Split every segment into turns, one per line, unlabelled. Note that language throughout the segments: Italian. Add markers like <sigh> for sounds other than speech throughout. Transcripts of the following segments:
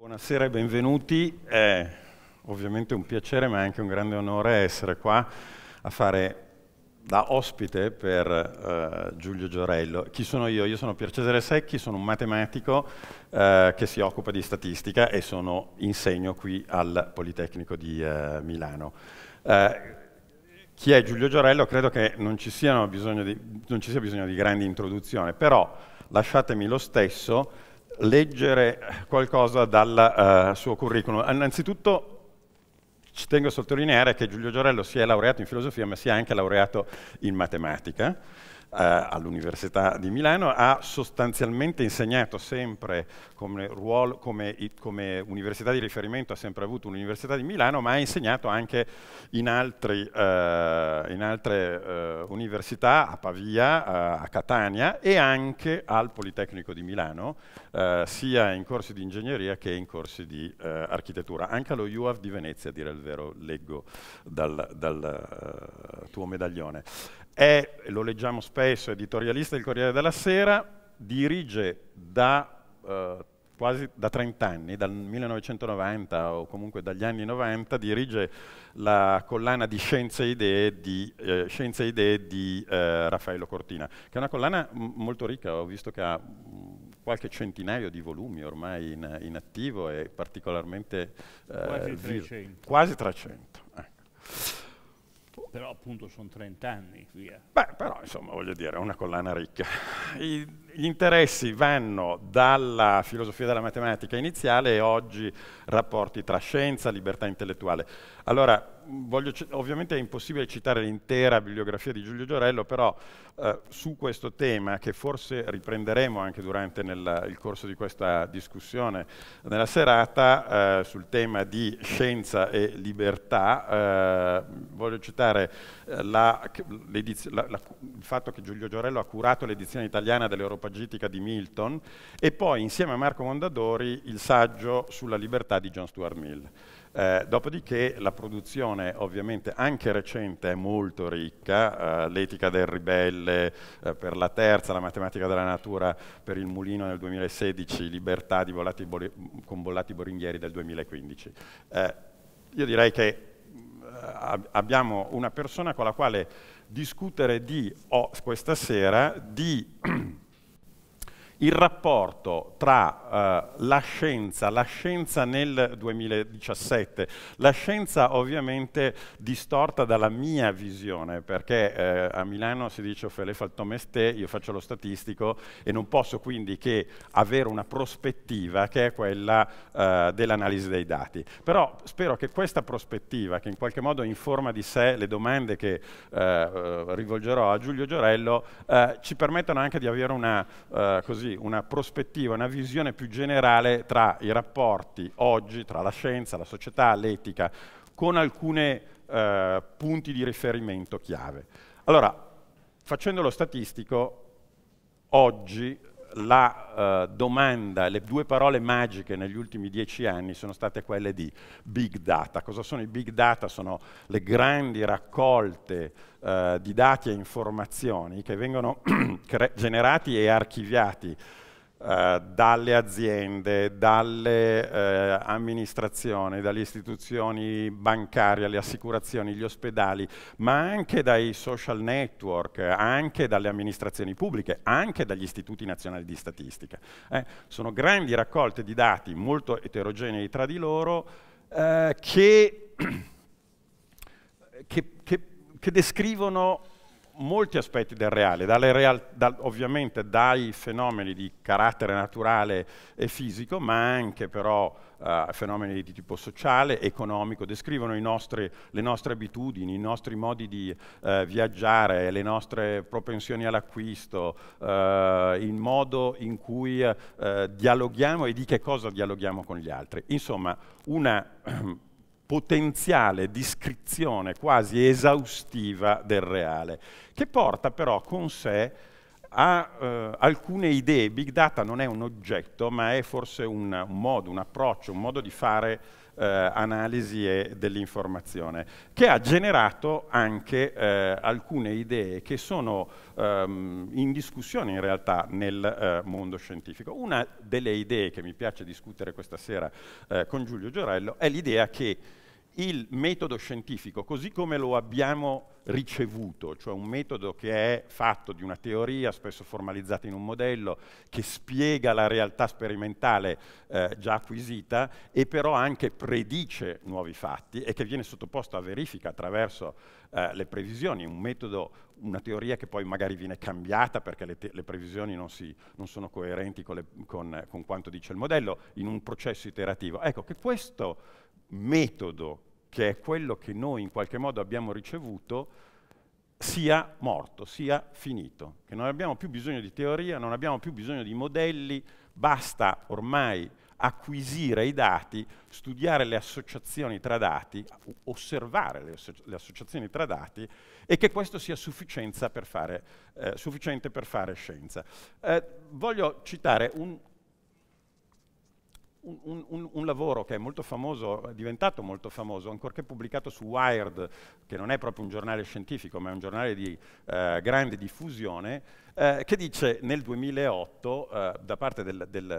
Buonasera e benvenuti. È ovviamente un piacere ma anche un grande onore essere qua a fare da ospite per uh, Giulio Giorello. Chi sono io? Io sono Pier Cesare Secchi, sono un matematico uh, che si occupa di statistica e sono, insegno qui al Politecnico di uh, Milano. chi è Giulio Giorello? Credo che non ci, di, non ci sia bisogno di grandi introduzioni, però lasciatemi lo stesso leggere qualcosa dal uh, suo curriculum. Innanzitutto ci tengo a sottolineare che Giulio Giorello si è laureato in filosofia ma si è anche laureato in matematica eh, all'Università di Milano, ha sostanzialmente insegnato sempre come, ruolo, come, come, università di riferimento, ha sempre avuto l'Università di Milano, ma ha insegnato anche in, altri, eh, in altre eh, università, a Pavia, eh, a Catania e anche al Politecnico di Milano, eh, sia in corsi di ingegneria che in corsi di eh, architettura. Anche allo UAV di Venezia, a dire il vero, leggo dal, dal tuo medaglione. È, lo leggiamo spesso, editorialista del Corriere della Sera, dirige da eh, quasi da 30 anni, dal 1990 o comunque dagli anni 90, dirige la collana di Scienze e Idee di, eh, e Idee di eh, Raffaello Cortina, che è una collana molto ricca, ho visto che ha mm, qualche centinaio di volumi ormai in, in attivo e particolarmente... Eh, quasi 300. Quasi 300. Ecco
però appunto sono 30 anni via. Beh,
però insomma voglio dire, è una collana ricca. I, gli interessi vanno dalla filosofia della matematica iniziale e oggi rapporti tra scienza, libertà intellettuale. Allora, voglio, ovviamente è impossibile citare l'intera bibliografia di Giulio Giorello, però eh, su questo tema, che forse riprenderemo anche durante nel, il corso di questa discussione nella serata, eh, sul tema di scienza e libertà, eh, voglio citare eh, la, la, il fatto che Giulio Giorello ha curato l'edizione italiana dell'Europa antropagitica di Milton e poi insieme a Marco Mondadori il saggio sulla libertà di John Stuart Mill. Eh, dopodiché la produzione ovviamente anche recente è molto ricca, eh, l'etica del ribelle eh, per la terza, la matematica della natura per il mulino nel 2016, libertà Volati con Bollati Boringhieri del 2015. Eh, io direi che eh, abbiamo una persona con la quale discutere di, oh, questa sera, di <clears throat> il rapporto tra uh, la scienza, la scienza nel 2017, la scienza ovviamente distorta dalla mia visione, perché eh, a Milano si dice Ofele oh, Faltomeste, io faccio lo statistico e non posso quindi che avere una prospettiva che è quella uh, dell'analisi dei dati. Però spero che questa prospettiva, che in qualche modo informa di sé le domande che uh, rivolgerò a Giulio Giorello, ci permettano anche di avere una così così una prospettiva, una visione più generale tra i rapporti oggi tra la scienza, la società, l'etica, con alcuni eh, punti di riferimento chiave. Allora, facendo lo statistico, oggi la uh, domanda, le due parole magiche negli ultimi dieci anni sono state quelle di big data. Cosa sono i big data? Sono le grandi raccolte uh, di dati e informazioni che vengono <clears throat> generati e archiviati eh, dalle aziende, dalle eh, amministrazioni, dalle istituzioni bancarie, le assicurazioni, gli ospedali, ma anche dai social network, anche dalle amministrazioni pubbliche, anche dagli istituti nazionali di statistica. Eh, sono grandi raccolte di dati molto eterogenei tra di loro eh, che, <clears throat> che, che, che descrivono molti aspetti del reale, real, da, ovviamente dai fenomeni di carattere naturale e fisico, ma anche però eh, fenomeni di tipo sociale, economico, descrivono nostri, le nostre abitudini, i nostri modi di eh, viaggiare, le nostre propensioni all'acquisto, eh, il modo in cui eh, dialoghiamo e di che cosa dialoghiamo con gli altri. Insomma, una <clears throat> potenziale descrizione quasi esaustiva del reale, che porta però con sé a eh, alcune idee. Big data non è un oggetto, ma è forse un, un modo, un approccio, un modo di fare eh, analisi dell'informazione, che ha generato anche eh, alcune idee che sono ehm, in discussione in realtà nel eh, mondo scientifico. Una delle idee che mi piace discutere questa sera eh, con Giulio Giorello è l'idea che il metodo scientifico, così come lo abbiamo ricevuto, cioè un metodo che è fatto di una teoria, spesso formalizzata in un modello, che spiega la realtà sperimentale eh, già acquisita e però anche predice nuovi fatti e che viene sottoposto a verifica attraverso eh, le previsioni, un metodo, una teoria che poi magari viene cambiata perché le, le previsioni non, si, non, sono coerenti con, le, con, con quanto dice il modello, in un processo iterativo. Ecco, che questo metodo, che è quello che noi in qualche modo abbiamo ricevuto, sia morto, sia finito, che non abbiamo più bisogno di teoria, non abbiamo più bisogno di modelli, basta ormai acquisire i dati, studiare le associazioni tra dati, osservare le, asso le associazioni tra dati e che questo sia per fare, eh, sufficiente per fare scienza. Eh, voglio citare un un, un, un, lavoro che è molto famoso, è diventato molto famoso, ancorché pubblicato su Wired, che non è proprio un giornale scientifico, ma è un giornale di eh, grande diffusione, eh, che dice nel 2008, eh, da parte dell'editor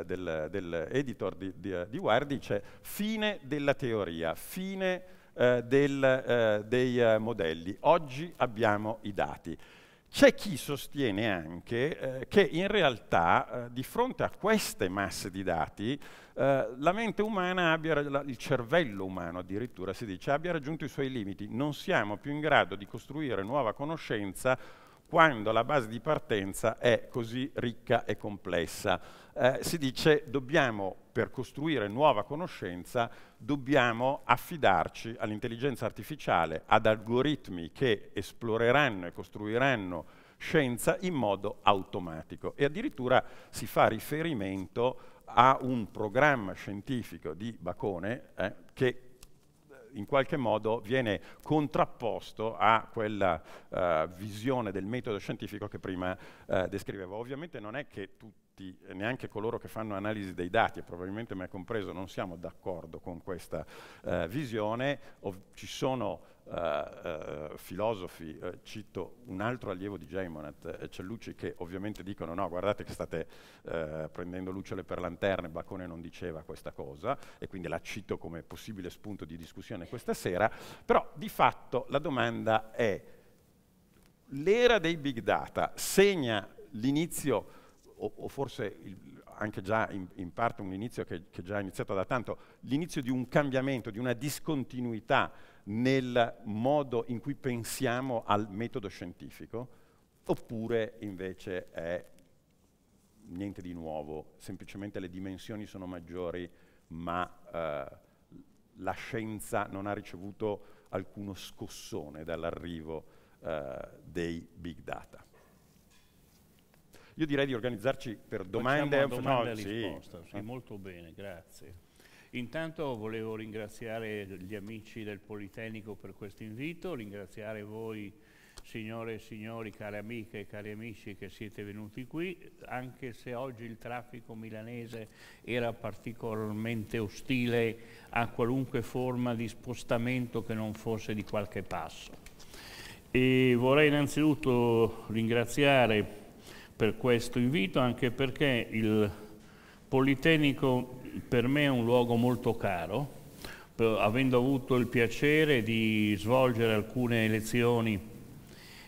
del, del, del di, di, di, Wired, dice fine della teoria, fine eh, del, eh, dei eh, modelli, oggi abbiamo i dati. C'è chi sostiene anche che in realtà di fronte a queste masse di dati eh, la mente umana abbia, il cervello umano addirittura si dice, abbia raggiunto i suoi limiti. Non siamo più in grado di costruire nuova conoscenza quando la base di partenza è così ricca e complessa. Eh, si dice dobbiamo, per costruire nuova conoscenza, dobbiamo affidarci all'intelligenza artificiale, ad algoritmi che esploreranno e costruiranno scienza in modo automatico. E addirittura si fa riferimento a a un programma scientifico di Bacone eh, che eh, in qualche modo viene contrapposto a quella uh, visione del metodo scientifico che prima uh, descrivevo. Ovviamente non è che tutti tutti, neanche coloro che fanno analisi dei dati, e probabilmente me compreso, non siamo d'accordo con questa eh, visione. Ov- ci sono Uh, uh, filosofi, uh, cito un altro allievo di Geymonat, Cellucci, che ovviamente dicono no, guardate che state prendendo lucciole per lanterne, Bacone non diceva questa cosa e quindi la cito come possibile spunto di discussione questa sera, però di fatto la domanda è l'era dei big data segna l'inizio o, o forse il, anche già in, in, parte un inizio che, che già è iniziato da tanto, l'inizio di un cambiamento, di una discontinuità nel modo in cui pensiamo al metodo scientifico, oppure invece è niente di nuovo, semplicemente le dimensioni sono maggiori, ma eh, la scienza non ha ricevuto alcuno scossone dall'arrivo eh, dei big data. Io direi di organizzarci per domande, domande no, e risposta. Sì. sì, ah.
molto bene, grazie. Intanto volevo ringraziare gli amici del Politecnico per questo invito, ringraziare voi signore e signori, care amiche e cari amici che siete venuti qui, anche se oggi il traffico milanese era particolarmente ostile a qualunque forma di spostamento che non fosse di qualche passo. E vorrei innanzitutto ringraziare per questo invito, anche perché il Politecnico per me è un luogo molto caro, eh, avendo avuto il piacere di svolgere alcune lezioni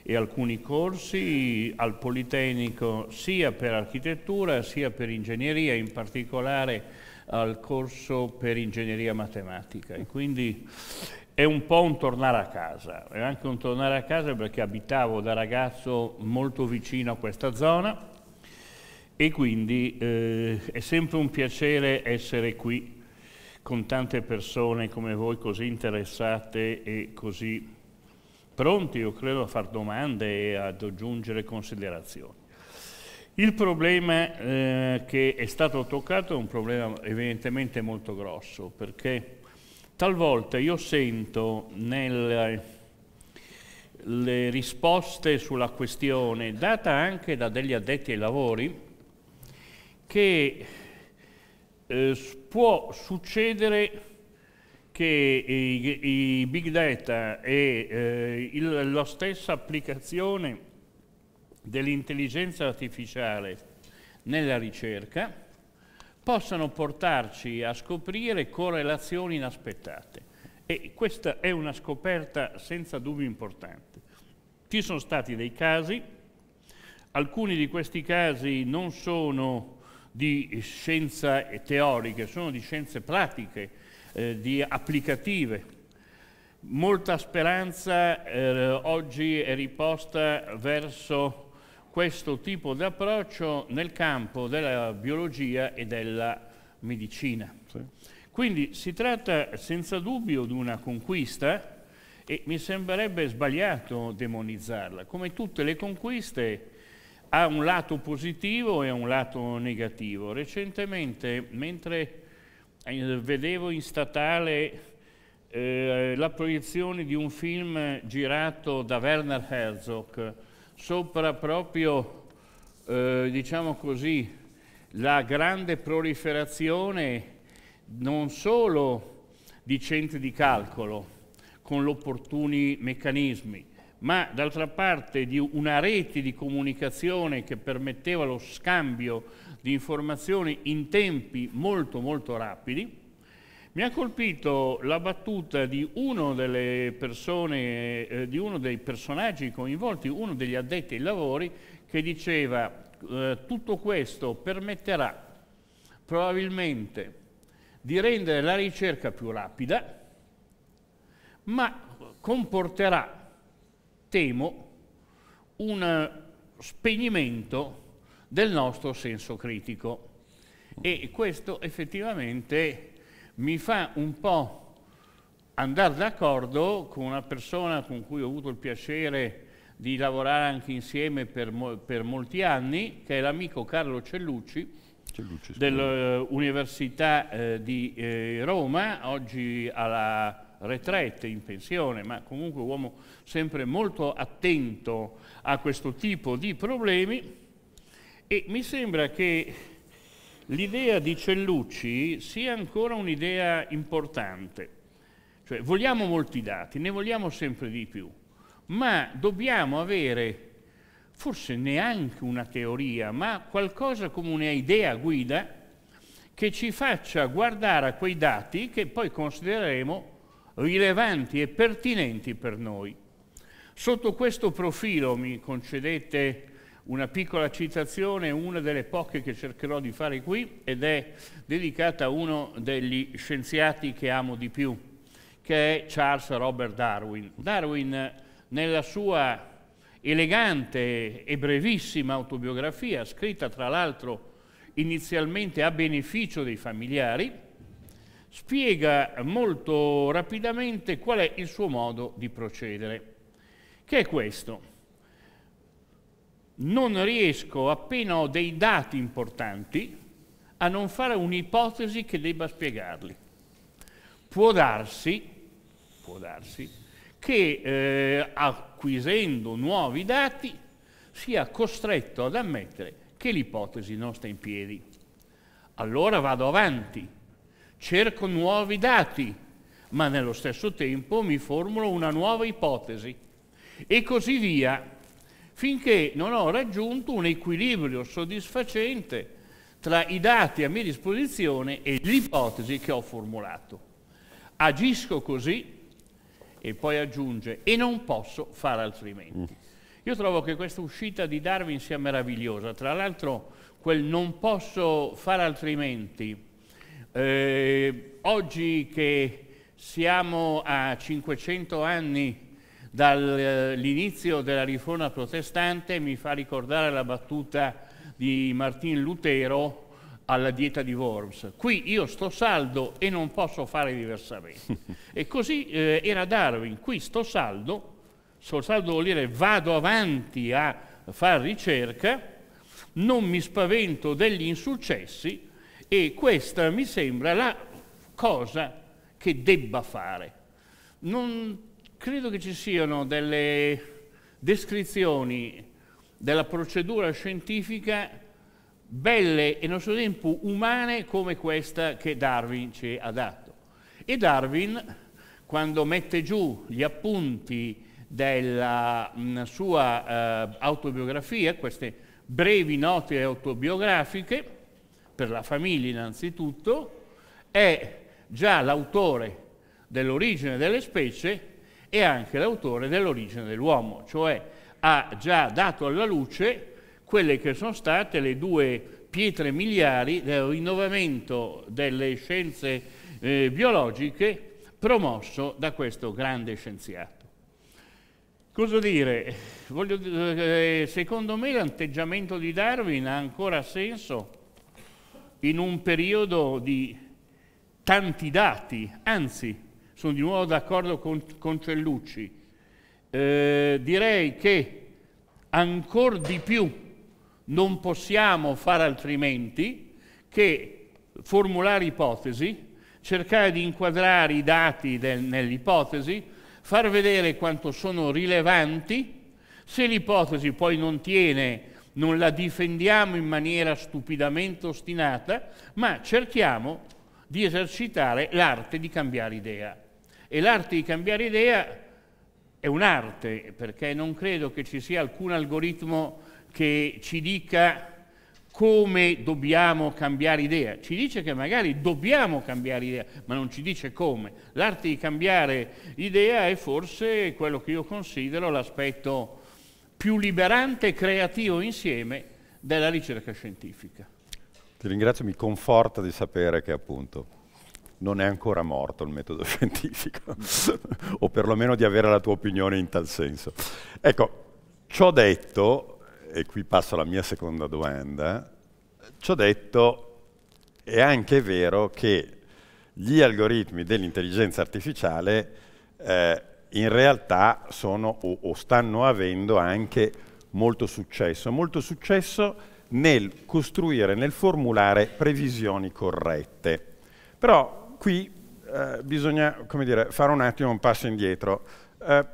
e alcuni corsi al Politecnico sia per architettura sia per ingegneria, in particolare al corso per ingegneria matematica. E quindi è un po' un tornare a casa, è anche un tornare a casa perché abitavo da ragazzo molto vicino a questa zona e quindi eh, è sempre un piacere essere qui con tante persone come voi così interessate e così pronti, io credo, a fare domande e ad aggiungere considerazioni. Il problema eh, che è stato toccato è un problema evidentemente molto grosso perché Talvolta io sento nelle risposte sulla questione, data anche da degli addetti ai lavori, che eh, può succedere che i, i big data e eh, il, la stessa applicazione dell'intelligenza artificiale nella ricerca possano portarci a scoprire correlazioni inaspettate. E questa è una scoperta senza dubbio importante. Ci sono stati dei casi, alcuni di questi casi non sono di scienze teoriche, sono di scienze pratiche, eh, di applicative. Molta speranza eh, oggi è riposta verso questo tipo di approccio nel campo della biologia e della medicina. Sì. Quindi si tratta senza dubbio di una conquista e mi sembrerebbe sbagliato demonizzarla. Come tutte le conquiste ha un lato positivo e un lato negativo. Recentemente, mentre eh, vedevo in statale eh, la proiezione di un film girato da Werner Herzog, sopra proprio, eh, diciamo così, la grande proliferazione non solo di centri di calcolo con opportuni meccanismi, ma d'altra parte di una rete di comunicazione che permetteva lo scambio di informazioni in tempi molto molto rapidi, mi ha colpito la battuta di uno, persone, eh, di uno dei personaggi coinvolti, uno degli addetti ai lavori, che diceva eh, tutto questo permetterà probabilmente di rendere la ricerca più rapida, ma comporterà, temo, un spegnimento del nostro senso critico. E questo effettivamente mi fa un po' andare d'accordo con una persona con cui ho avuto il piacere di lavorare anche insieme per, per molti anni, che è l'amico Carlo Cellucci, Cellucci dell'Università eh, di eh, Roma, oggi alla retrette, in pensione, ma comunque uomo sempre molto attento a questo tipo di problemi e mi sembra che l'idea di Cellucci sia ancora un'idea importante. Cioè, vogliamo molti dati, ne vogliamo sempre di più, ma dobbiamo avere forse neanche una teoria, ma qualcosa come un'idea guida che ci faccia guardare a quei dati che poi considereremo rilevanti e pertinenti per noi. Sotto questo profilo mi concedete una piccola citazione, una delle poche che cercherò di fare qui, ed è dedicata a uno degli scienziati che amo di più, che è Charles Robert Darwin. Darwin, nella sua elegante e brevissima autobiografia, scritta tra l'altro inizialmente a beneficio dei familiari, spiega molto rapidamente qual è il suo modo di procedere, che è questo non riesco, appena ho dei dati importanti, a non fare un'ipotesi che debba spiegarli. Può darsi, può darsi che eh, acquisendo nuovi dati sia costretto ad ammettere che l'ipotesi non sta in piedi. Allora vado avanti, cerco nuovi dati, ma nello stesso tempo mi formulo una nuova ipotesi e così via finché non ho raggiunto un equilibrio soddisfacente tra i dati a mia disposizione e l'ipotesi che ho formulato. Agisco così e poi aggiunge e non posso fare altrimenti. Mm. Io trovo che questa uscita di Darwin sia meravigliosa, tra l'altro quel non posso fare altrimenti, eh, oggi che siamo a 500 anni dall'inizio della riforma protestante mi fa ricordare la battuta di Martin Lutero alla dieta di Worms. Qui io sto saldo e non posso fare diversamente. <laughs> e così eh, era Darwin, qui sto saldo, sto saldo vuol dire vado avanti a fare ricerca, non mi spavento degli insuccessi e questa mi sembra la cosa che debba fare. Non Credo che ci siano delle descrizioni della procedura scientifica belle e nello stesso tempo umane come questa che Darwin ci ha dato. E Darwin, quando mette giù gli appunti della mh, mm, sua eh, autobiografia, queste brevi note autobiografiche, per la famiglia innanzitutto, è già l'autore dell'origine delle specie è anche l'autore dell'origine dell'uomo, cioè ha già dato alla luce quelle che sono state le due pietre miliari del rinnovamento delle scienze eh, biologiche promosso da questo grande scienziato. Cosa dire? Voglio, eh, secondo me l'atteggiamento di Darwin ha ancora senso in un periodo di tanti dati, anzi sono di nuovo d'accordo con, con Cellucci. Eh, direi che ancora di più non possiamo fare altrimenti che formulare ipotesi, cercare di inquadrare i dati nell'ipotesi, far vedere quanto sono rilevanti, se l'ipotesi poi non tiene non la difendiamo in maniera stupidamente ostinata, ma cerchiamo di esercitare l'arte di cambiare idea. E l'arte di cambiare idea è un'arte, perché non credo che ci sia alcun algoritmo che ci dica come dobbiamo cambiare idea. Ci dice che magari dobbiamo cambiare idea, ma non ci dice come. L'arte di cambiare idea è forse quello che io considero l'aspetto più liberante e creativo insieme della ricerca scientifica.
Ti ringrazio, mi conforta di sapere che appunto non è ancora morto il metodo <laughs> scientifico, o perlomeno di avere la tua opinione in tal senso. Ecco, ciò detto, e qui passo alla mia seconda domanda, ciò detto è anche vero che gli algoritmi dell'intelligenza artificiale eh, in realtà sono o, o stanno avendo anche molto successo, molto successo nel costruire, nel formulare previsioni corrette. Però qui eh, bisogna dire, fare un attimo un passo indietro. Eh,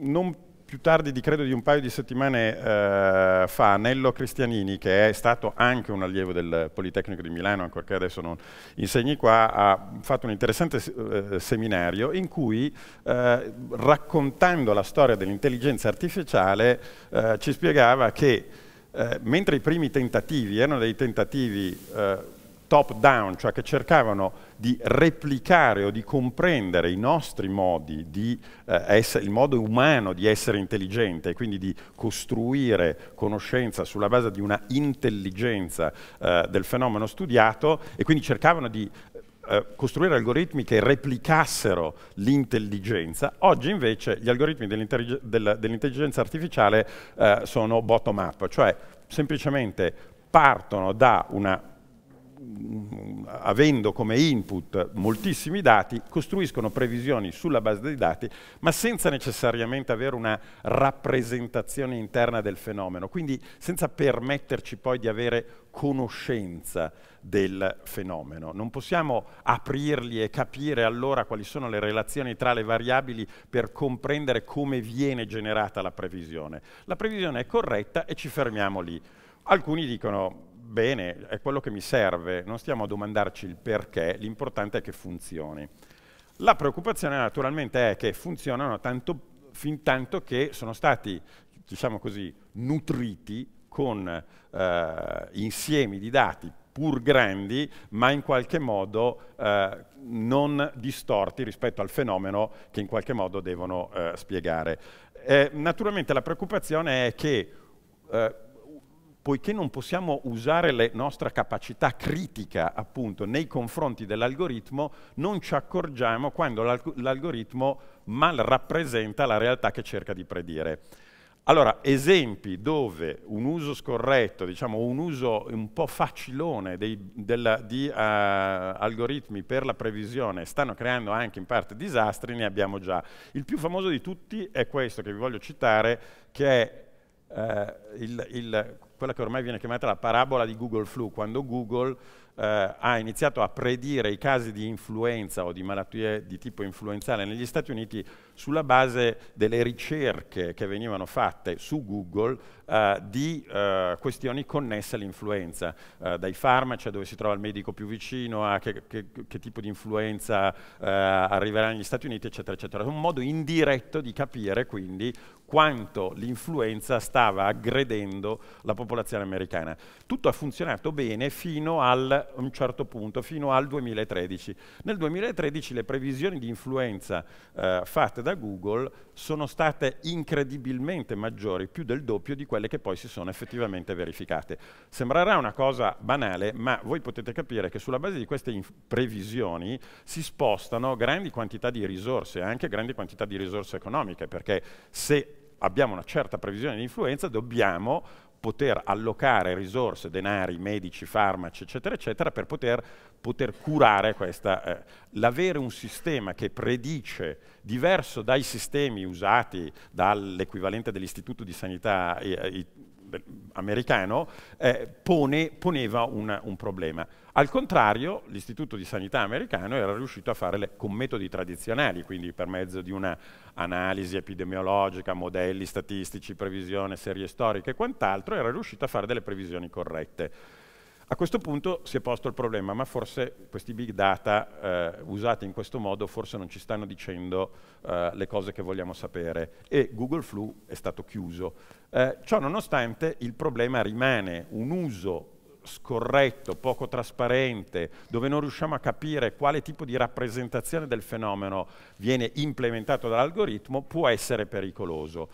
non più tardi di credo di un paio di settimane eh, fa Nello Cristianini, che è stato anche un allievo del Politecnico di Milano, ancorché adesso non insegni qua, ha fatto un interessante eh, seminario in cui, eh, raccontando la storia dell'intelligenza artificiale, eh, ci spiegava che eh, mentre i primi tentativi erano dei tentativi eh, top down, cioè che cercavano di replicare o di comprendere i nostri modi, di, eh, essere, il modo umano di essere intelligente e quindi di costruire conoscenza sulla base di una intelligenza eh, del fenomeno studiato e quindi cercavano di eh, eh, costruire algoritmi che replicassero l'intelligenza. Oggi invece gli algoritmi dell'intelligenza artificiale eh, sono bottom-up, cioè semplicemente partono da una avendo come input moltissimi dati, costruiscono previsioni sulla base dei dati, ma senza necessariamente avere una rappresentazione interna del fenomeno, quindi senza permetterci poi di avere conoscenza del fenomeno. Non possiamo aprirli e capire allora quali sono le relazioni tra le variabili per comprendere come viene generata la previsione. La previsione è corretta e ci fermiamo lì. Alcuni dicono bene, è quello che mi serve, non stiamo a domandarci il perché, l'importante è che funzioni. La preoccupazione naturalmente è che funzionano tanto, fin tanto che sono stati, diciamo così, nutriti con eh, insiemi di dati pur grandi, ma in qualche modo eh, non distorti rispetto al fenomeno che in qualche modo devono eh, spiegare. Eh, naturalmente la preoccupazione è che eh, poiché non possiamo usare la nostra capacità critica appunto nei confronti dell'algoritmo, non ci accorgiamo quando l'algoritmo mal rappresenta la realtà che cerca di predire. Allora, esempi dove un uso scorretto, diciamo un uso un po' facilone dei, della, di uh, algoritmi per la previsione stanno creando anche in parte disastri, ne abbiamo già. Il più famoso di tutti è questo che vi voglio citare, che è uh, il, il, quella che ormai viene chiamata la parabola di Google Flu, quando Google eh, ha iniziato a predire i casi di influenza o di malattie di tipo influenzale negli Stati Uniti sulla base delle ricerche che venivano fatte su Google eh, di eh, questioni connesse all'influenza, eh, dai farmaci, a dove si trova il medico più vicino, a che, che, che tipo di influenza eh, arriverà negli Stati Uniti, eccetera, eccetera. Un modo indiretto di capire quindi quanto l'influenza stava aggredendo la popolazione americana. Tutto ha funzionato bene fino a un certo punto, fino al 2013. Nel 2013 le previsioni di influenza eh, fatte da Google sono state incredibilmente maggiori, più del doppio di quelle che poi si sono effettivamente verificate. Sembrerà una cosa banale, ma voi potete capire che sulla base di queste previsioni si spostano grandi quantità di risorse, anche grandi quantità di risorse economiche, perché se abbiamo una certa previsione di influenza, dobbiamo poter allocare risorse, denari, medici, farmaci, eccetera, eccetera, per poter, poter curare questa. Eh. L'avere un sistema che predice, diverso dai sistemi usati dall'equivalente dell'Istituto di Sanità eh, americano, eh, pone, poneva un, un problema. Al contrario, l'Istituto di Sanità americano era riuscito a fare con metodi tradizionali, quindi per mezzo di una analisi epidemiologica, modelli statistici, previsione, serie storiche e quant'altro, era riuscito a fare delle previsioni corrette. A questo punto si è posto il problema, ma forse questi big data eh, usati in questo modo forse non ci stanno dicendo eh, le cose che vogliamo sapere e Google Flu è stato chiuso. Eh, ciò nonostante il problema rimane un uso scorretto, poco trasparente, dove non riusciamo a capire quale tipo di rappresentazione del fenomeno viene implementato dall'algoritmo, può essere pericoloso.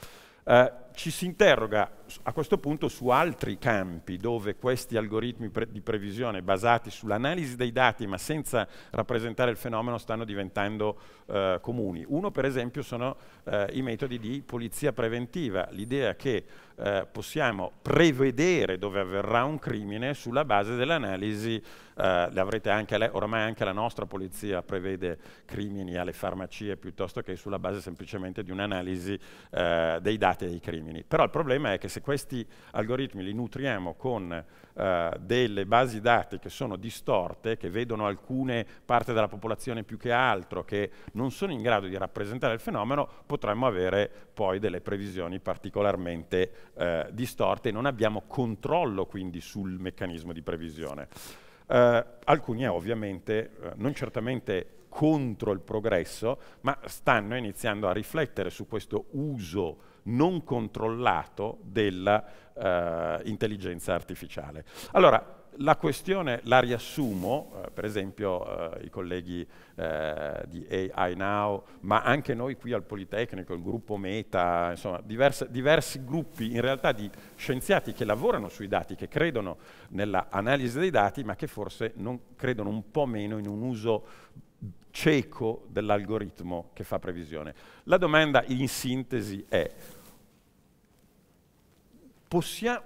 Eh, ci si interroga a questo punto su altri campi dove questi algoritmi pre di previsione basati sull'analisi dei dati ma senza rappresentare il fenomeno stanno diventando eh, comuni. Uno per esempio sono eh, i metodi di polizia preventiva, l'idea che eh, possiamo prevedere dove avverrà un crimine sulla base dell'analisi, eh, anche ormai anche la nostra polizia prevede crimini alle farmacie piuttosto che sulla base semplicemente di un'analisi eh, dei dati dei crimini crimini. Però il problema è che se questi algoritmi li nutriamo con eh, delle basi dati che sono distorte, che vedono alcune parti della popolazione più che altro, che non sono in grado di rappresentare il fenomeno, potremmo avere poi delle previsioni particolarmente eh, distorte e non abbiamo controllo quindi sul meccanismo di previsione. Eh, alcuni ovviamente, eh, non certamente contro il progresso, ma stanno iniziando a riflettere su questo uso non controllato dell'intelligenza eh, artificiale. Allora, la questione la riassumo, eh, per esempio eh, i colleghi eh, di AI Now, ma anche noi qui al Politecnico, il gruppo Meta, insomma diverse, diversi gruppi in realtà di scienziati che lavorano sui dati, che credono nell'analisi dei dati, ma che forse credono un po' meno in un uso cieco dell'algoritmo che fa previsione. La domanda in sintesi è,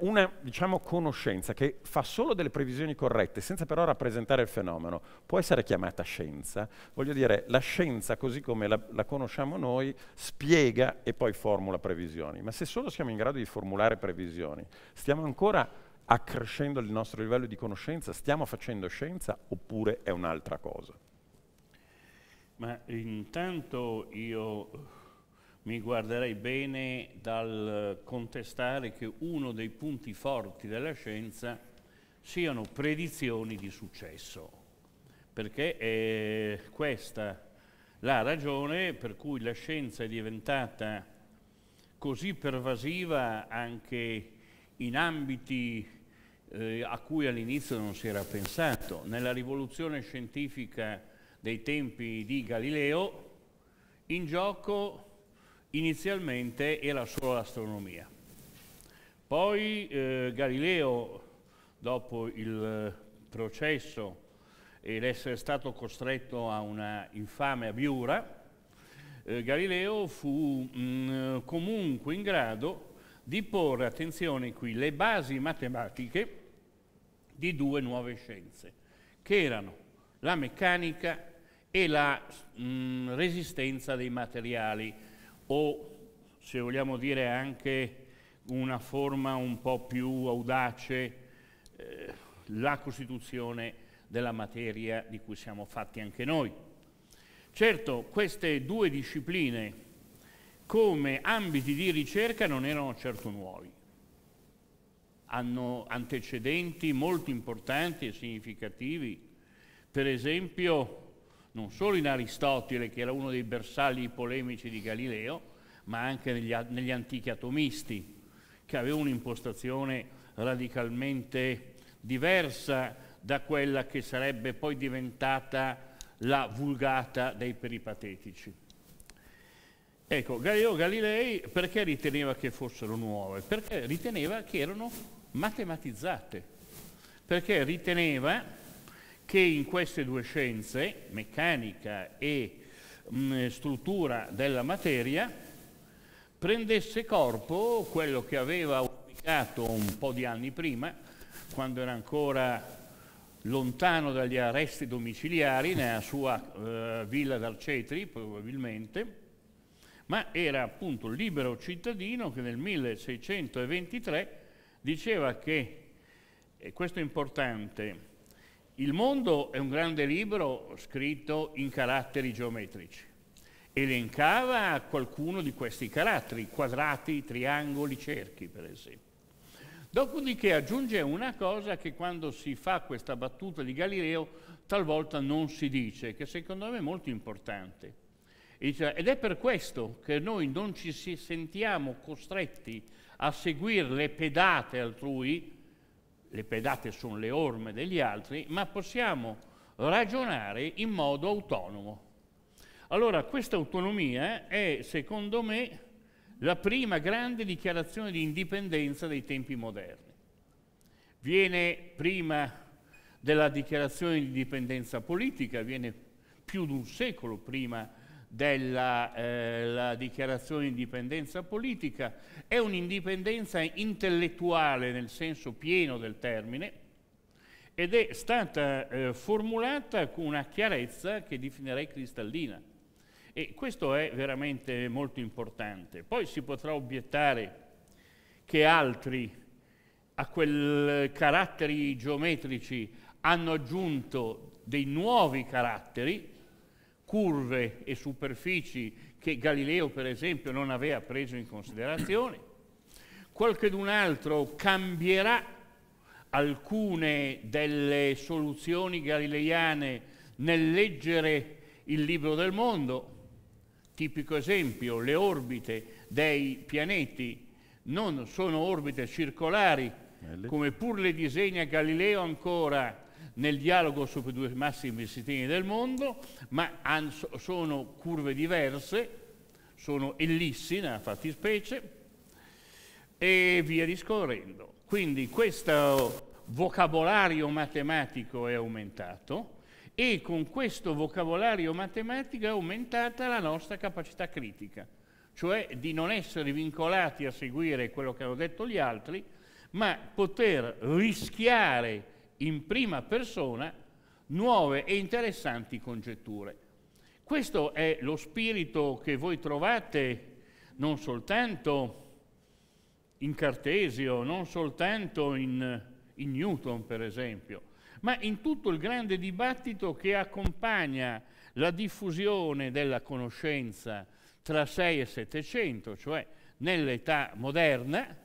una diciamo, conoscenza che fa solo delle previsioni corrette, senza però rappresentare il fenomeno, può essere chiamata scienza? Voglio dire, la scienza, così come la, la conosciamo noi, spiega e poi formula previsioni, ma se solo siamo in grado di formulare previsioni, stiamo ancora accrescendo il nostro livello di conoscenza, stiamo facendo scienza oppure è un'altra cosa?
Ma intanto io mi guarderei bene dal contestare che uno dei punti forti della scienza siano predizioni di successo, perché è questa la ragione per cui la scienza è diventata così pervasiva anche in ambiti eh, a cui all'inizio non si era pensato. Nella rivoluzione scientifica dei tempi di Galileo, in gioco inizialmente era solo l'astronomia. Poi eh, Galileo, dopo il eh, processo ed essere stato costretto a una infame abiura, eh, Galileo fu mh, mm, comunque in grado di porre, attenzione qui, le basi matematiche di due nuove scienze, che erano la meccanica e la mh, mm, resistenza dei materiali o se vogliamo dire anche una forma un po' più audace eh, la costituzione della materia di cui siamo fatti anche noi. Certo, queste due discipline come ambiti di ricerca non erano certo nuovi. Hanno antecedenti molto importanti e significativi. Per esempio, non solo in Aristotele, che era uno dei bersagli polemici di Galileo, ma anche negli, negli antichi atomisti, che avevano un'impostazione radicalmente diversa da quella che sarebbe poi diventata la vulgata dei peripatetici. Ecco, Galileo Galilei perché riteneva che fossero nuove? Perché riteneva che erano matematizzate, perché riteneva che in queste due scienze, meccanica e mh, mm, struttura della materia, prendesse corpo quello che aveva auspicato un po' di anni prima, quando era ancora lontano dagli arresti domiciliari nella sua eh, villa d'Arcetri, probabilmente, ma era appunto il libero cittadino che nel 1623 diceva che, e questo è importante, il mondo è un grande libro scritto in caratteri geometrici. Elencava qualcuno di questi caratteri, quadrati, triangoli, cerchi per esempio. Dopodiché aggiunge una cosa che quando si fa questa battuta di Galileo talvolta non si dice, che secondo me è molto importante. Ed è per questo che noi non ci sentiamo costretti a seguire le pedate altrui, le pedate sono le orme degli altri, ma possiamo ragionare in modo autonomo. Allora, questa autonomia è, secondo me, la prima grande dichiarazione di indipendenza dei tempi moderni. Viene prima della dichiarazione di indipendenza politica, viene più di un secolo prima della eh, dichiarazione di indipendenza politica, è un'indipendenza intellettuale nel senso pieno del termine ed è stata eh, formulata con una chiarezza che definirei cristallina. E questo è veramente molto importante. Poi si potrà obiettare che altri a quei caratteri geometrici hanno aggiunto dei nuovi caratteri, curve e superfici che Galileo per esempio non aveva preso in considerazione. Qualche d'un altro cambierà alcune delle soluzioni galileiane nel leggere il libro del mondo, tipico esempio, le orbite dei pianeti non sono orbite circolari, come pur le disegna Galileo ancora nel dialogo sui due massimi sistemi del mondo, ma sono curve diverse, sono ellissi nella fattispecie e via discorrendo. Quindi questo vocabolario matematico è aumentato e con questo vocabolario matematico è aumentata la nostra capacità critica, cioè di non essere vincolati a seguire quello che hanno detto gli altri, ma poter rischiare in prima persona nuove e interessanti congetture. Questo è lo spirito che voi trovate non soltanto in Cartesio, non soltanto in, in Newton, per esempio, ma in tutto il grande dibattito che accompagna la diffusione della conoscenza tra 6 e 700, cioè nell'età moderna,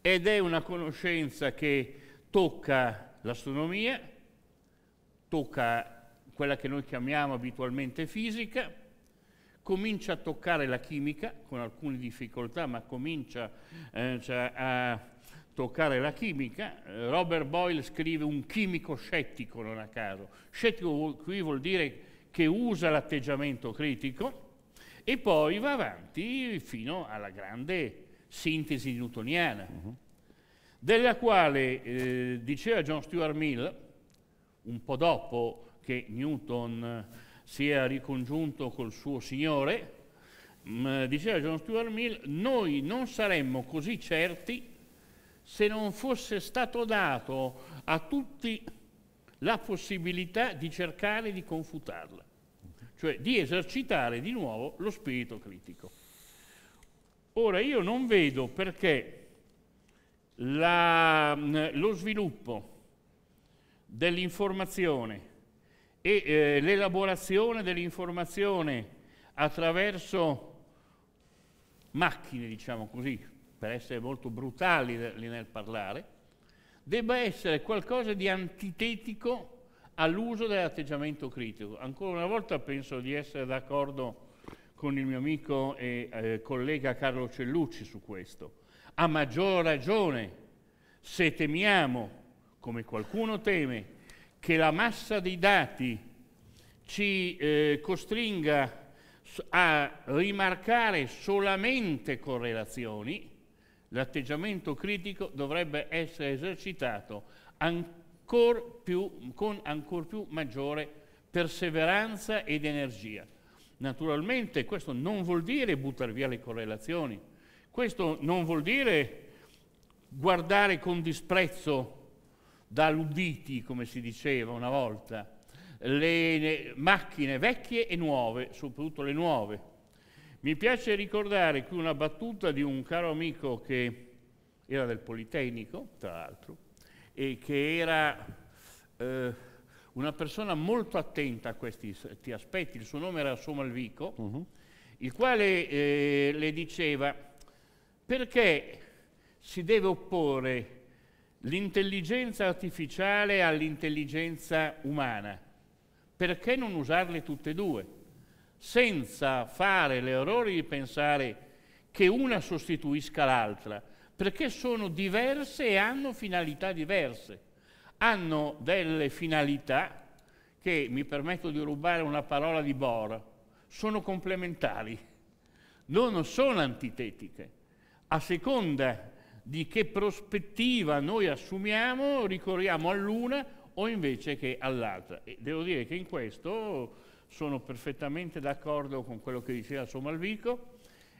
ed è una conoscenza che tocca l'astronomia, tocca quella che noi chiamiamo abitualmente fisica, comincia a toccare la chimica, con alcune difficoltà, ma comincia eh, cioè, a toccare la chimica. Robert Boyle scrive un chimico scettico, non a caso. Scettico qui vuol dire che usa l'atteggiamento critico e poi va avanti fino alla grande sintesi newtoniana. Uh mm-hmm. -huh della quale eh, diceva John Stuart Mill, un po' dopo che Newton eh, si è ricongiunto col suo Signore, mh, mm, diceva John Stuart Mill, noi non saremmo così certi se non fosse stato dato a tutti la possibilità di cercare di confutarla, cioè di esercitare di nuovo lo spirito critico. Ora io non vedo perché la, mm, lo sviluppo dell'informazione e eh, l'elaborazione dell'informazione attraverso macchine, diciamo così, per essere molto brutali nel parlare, debba essere qualcosa di antitetico all'uso dell'atteggiamento critico. Ancora una volta penso di essere d'accordo con il mio amico e eh, collega Carlo Cellucci su questo. A maggior ragione se temiamo, come qualcuno teme, che la massa dei dati ci eh, costringa a rimarcare solamente correlazioni, l'atteggiamento critico dovrebbe essere esercitato ancor più, con ancor più maggiore perseveranza ed energia. Naturalmente questo non vuol dire buttare via le correlazioni, questo non vuol dire guardare con disprezzo da luditi, come si diceva una volta, le macchine vecchie e nuove, soprattutto le nuove. Mi piace ricordare qui una battuta di un caro amico che era del Politecnico, tra l'altro, e che era eh, una persona molto attenta a questi, aspetti. Il suo nome era Somalvico, uh mhm. -huh. il quale eh, le diceva perché si deve opporre l'intelligenza artificiale all'intelligenza umana? Perché non usarle tutte e due? Senza fare l'errore di pensare che una sostituisca l'altra, perché sono diverse e hanno finalità diverse. Hanno delle finalità che, mi permetto di rubare una parola di Bohr, sono complementari, non sono antitetiche a seconda di che prospettiva noi assumiamo, ricorriamo all'una o invece che all'altra. E devo dire che in questo sono perfettamente d'accordo con quello che diceva Somalvico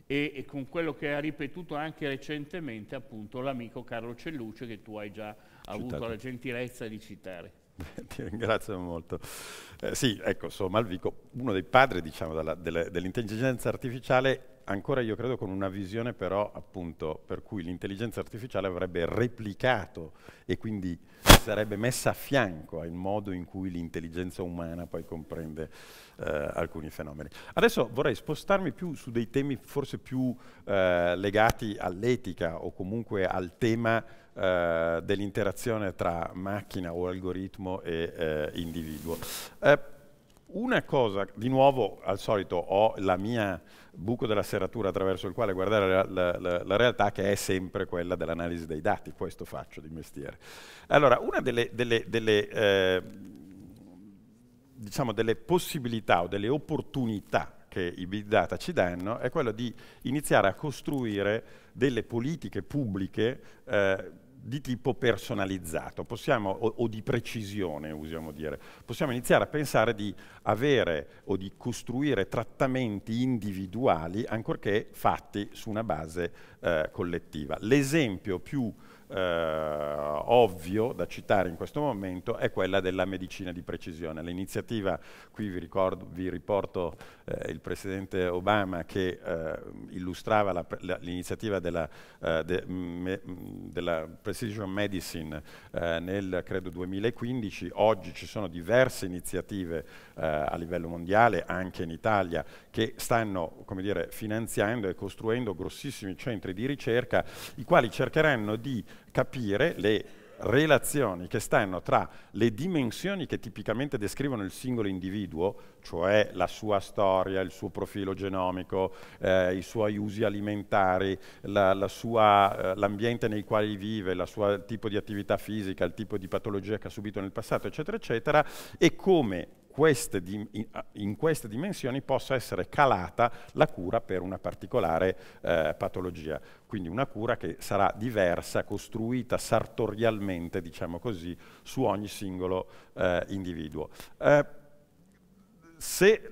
e, e con quello che ha ripetuto anche recentemente appunto l'amico Carlo Cellucci che tu hai già Citato. avuto la gentilezza di citare.
<laughs> Ti ringrazio molto. Eh, sì, ecco, Somalvico, uno dei padri diciamo, dell'intelligenza artificiale ancora io credo con una visione però appunto per cui l'intelligenza artificiale avrebbe replicato e quindi sarebbe messa a fianco al modo in cui l'intelligenza umana poi comprende eh, alcuni fenomeni. Adesso vorrei spostarmi più su dei temi forse più eh, legati all'etica o comunque al tema eh, dell'interazione tra macchina o algoritmo e eh, individuo. Eh, una cosa, di nuovo al solito ho la mia buco della serratura attraverso il quale guardare la, la, la, la realtà che è sempre quella dell'analisi dei dati, questo faccio di mestiere. Allora, una delle, delle, delle, eh, diciamo delle possibilità o delle opportunità che i big data ci danno è quella di iniziare a costruire delle politiche pubbliche eh, di tipo personalizzato, possiamo, o, o, di precisione, usiamo dire. Possiamo iniziare a pensare di avere o di costruire trattamenti individuali, ancorché fatti su una base eh, collettiva. L'esempio più eh, ovvio da citare in questo momento è quella della medicina di precisione. L'iniziativa, qui vi, ricordo, vi riporto eh, il Presidente Obama che eh, illustrava l'iniziativa della, eh, de, me, della, Precision Medicine eh, nel, credo, 2015. Oggi ci sono diverse iniziative eh, a livello mondiale, anche in Italia, che stanno dire, finanziando e costruendo grossissimi centri di ricerca, i quali cercheranno di capire le relazioni che stanno tra le dimensioni che tipicamente descrivono il singolo individuo, cioè la sua storia, il suo profilo genomico, eh, i suoi usi alimentari, l'ambiente la, la eh, nei quali vive, il suo tipo di attività fisica, il tipo di patologia che ha subito nel passato, eccetera, eccetera, e come queste in queste dimensioni possa essere calata la cura per una particolare eh, patologia. Quindi una cura che sarà diversa, costruita sartorialmente, diciamo così, su ogni singolo eh, individuo. Eh,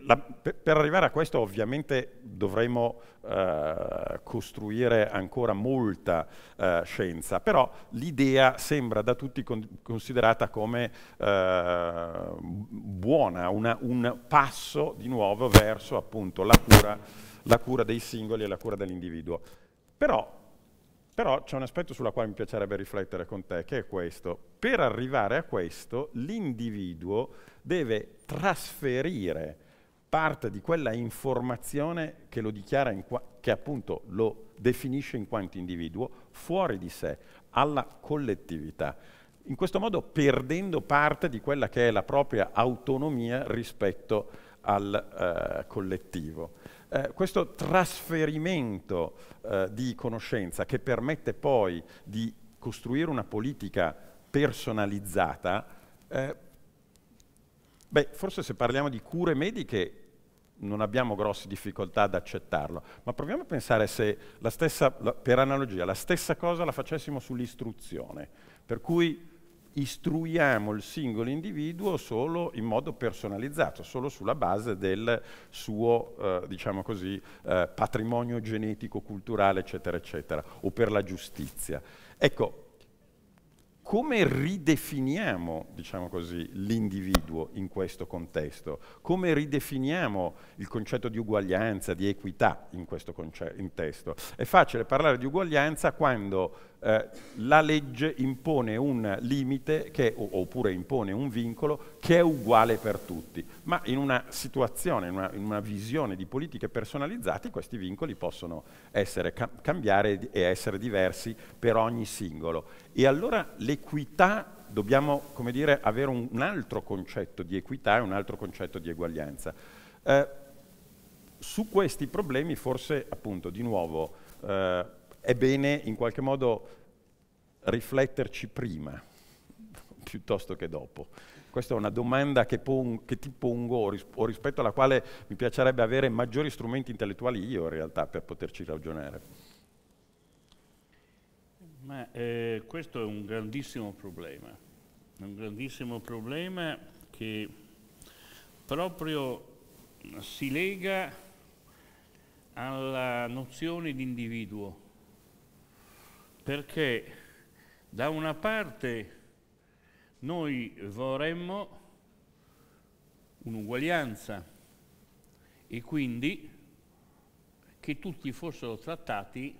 la, per arrivare a questo ovviamente dovremo eh, costruire ancora molta eh, scienza, però l'idea sembra da tutti con, considerata come eh, buona, una, un passo di nuovo verso appunto la cura, la cura dei singoli e la cura dell'individuo. Però però c'è un aspetto sulla quale mi piacerebbe riflettere con te, che è questo. Per arrivare a questo, l'individuo deve trasferire parte di quella informazione che lo dichiara, che appunto lo definisce in quanto individuo, fuori di sé, alla collettività. In questo modo perdendo parte di quella che è la propria autonomia rispetto al eh, collettivo eh, questo trasferimento eh, di conoscenza che permette poi di costruire una politica personalizzata, eh, beh, forse se parliamo di cure mediche non abbiamo grosse difficoltà ad accettarlo, ma proviamo a pensare se la stessa, per analogia, la stessa cosa la facessimo sull'istruzione, per cui istruiamo il singolo individuo solo in modo personalizzato, solo sulla base del suo, eh, diciamo così, eh, patrimonio genetico, culturale, eccetera, eccetera, o per la giustizia. Ecco, come ridefiniamo, diciamo così, l'individuo in questo contesto? Come ridefiniamo il concetto di uguaglianza, di equità in questo contesto? È facile parlare di uguaglianza quando eh, la legge impone un limite che, oppure impone un vincolo che è uguale per tutti, ma in una situazione, in una, in una visione di politiche personalizzate questi vincoli possono essere, cambiare e essere diversi per ogni singolo. E allora l'equità dobbiamo dire, avere un altro concetto di equità e un altro concetto di eguaglianza. Eh, su questi problemi forse appunto di nuovo eh, è bene in qualche modo rifletterci prima <laughs> piuttosto che dopo. Questa è una domanda che, pon- che ti pongo o, o rispetto alla quale mi piacerebbe avere maggiori strumenti intellettuali io in realtà per poterci ragionare.
Ma, eh, questo è un grandissimo problema, un grandissimo problema che proprio si lega alla nozione di individuo perché da una parte noi vorremmo un'uguaglianza e quindi che tutti fossero trattati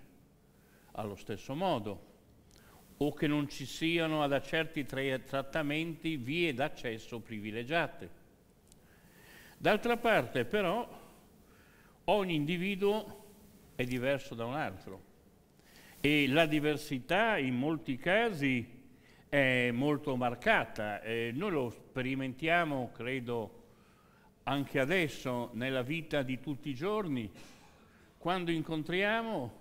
allo stesso modo o che non ci siano da certi trattamenti vie d'accesso privilegiate. D'altra parte però ogni individuo è diverso da un altro e la diversità in molti casi è molto marcata. Eh, noi lo sperimentiamo, credo, anche adesso nella vita di tutti i giorni, quando incontriamo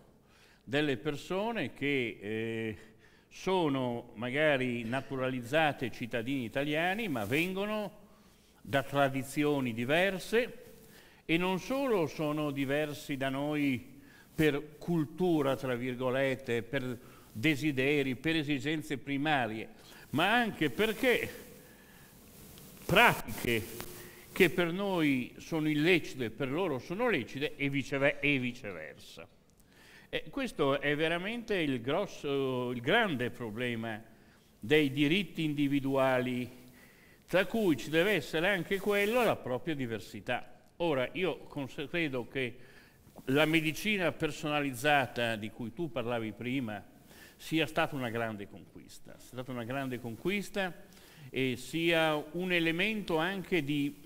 delle persone che eh, sono magari naturalizzate cittadini italiani, ma vengono da tradizioni diverse e non solo sono diversi da noi per cultura, tra virgolette, per desideri, per esigenze primarie, ma anche perché pratiche che per noi sono illecite, per loro sono lecite e, viceversa. E questo è veramente il, grosso, il grande problema dei diritti individuali, tra cui ci deve essere anche quello la propria diversità. Ora, io credo che la medicina personalizzata di cui tu parlavi prima sia stata una grande conquista, sia stata una grande conquista e sia un elemento anche di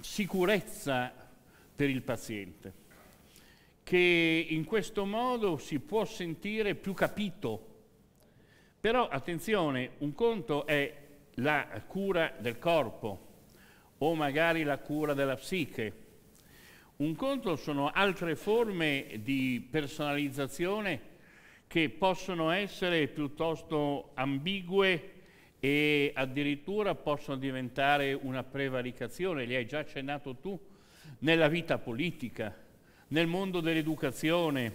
sicurezza per il paziente, che in questo modo si può sentire più capito. Però attenzione, un conto è la cura del corpo o magari la cura della psiche, un conto sono altre forme di personalizzazione che possono essere piuttosto ambigue e addirittura possono diventare una prevaricazione, li hai già accennato tu, nella vita politica, nel mondo dell'educazione,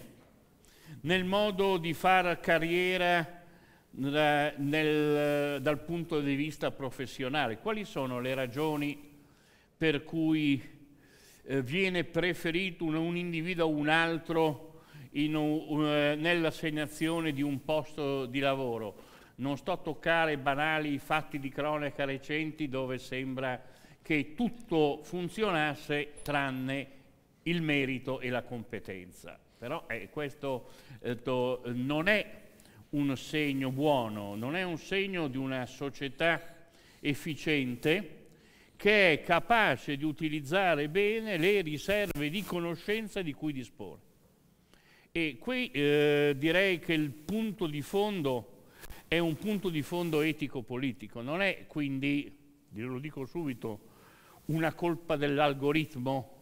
nel modo di fare carriera eh, nel, eh, dal punto di vista professionale. Quali sono le ragioni per cui eh, viene preferito un, un, individuo a un altro in, uh, nell'assegnazione di un posto di lavoro. Non sto a toccare banali fatti di cronaca recenti dove sembra che tutto funzionasse tranne il merito e la competenza. Però eh, questo eh, eh non è un segno buono, non è un segno di una società efficiente che è capace di utilizzare bene le riserve di conoscenza di cui dispone. E qui eh, direi che il punto di fondo è un punto di fondo etico-politico, non è quindi, lo dico subito, una colpa dell'algoritmo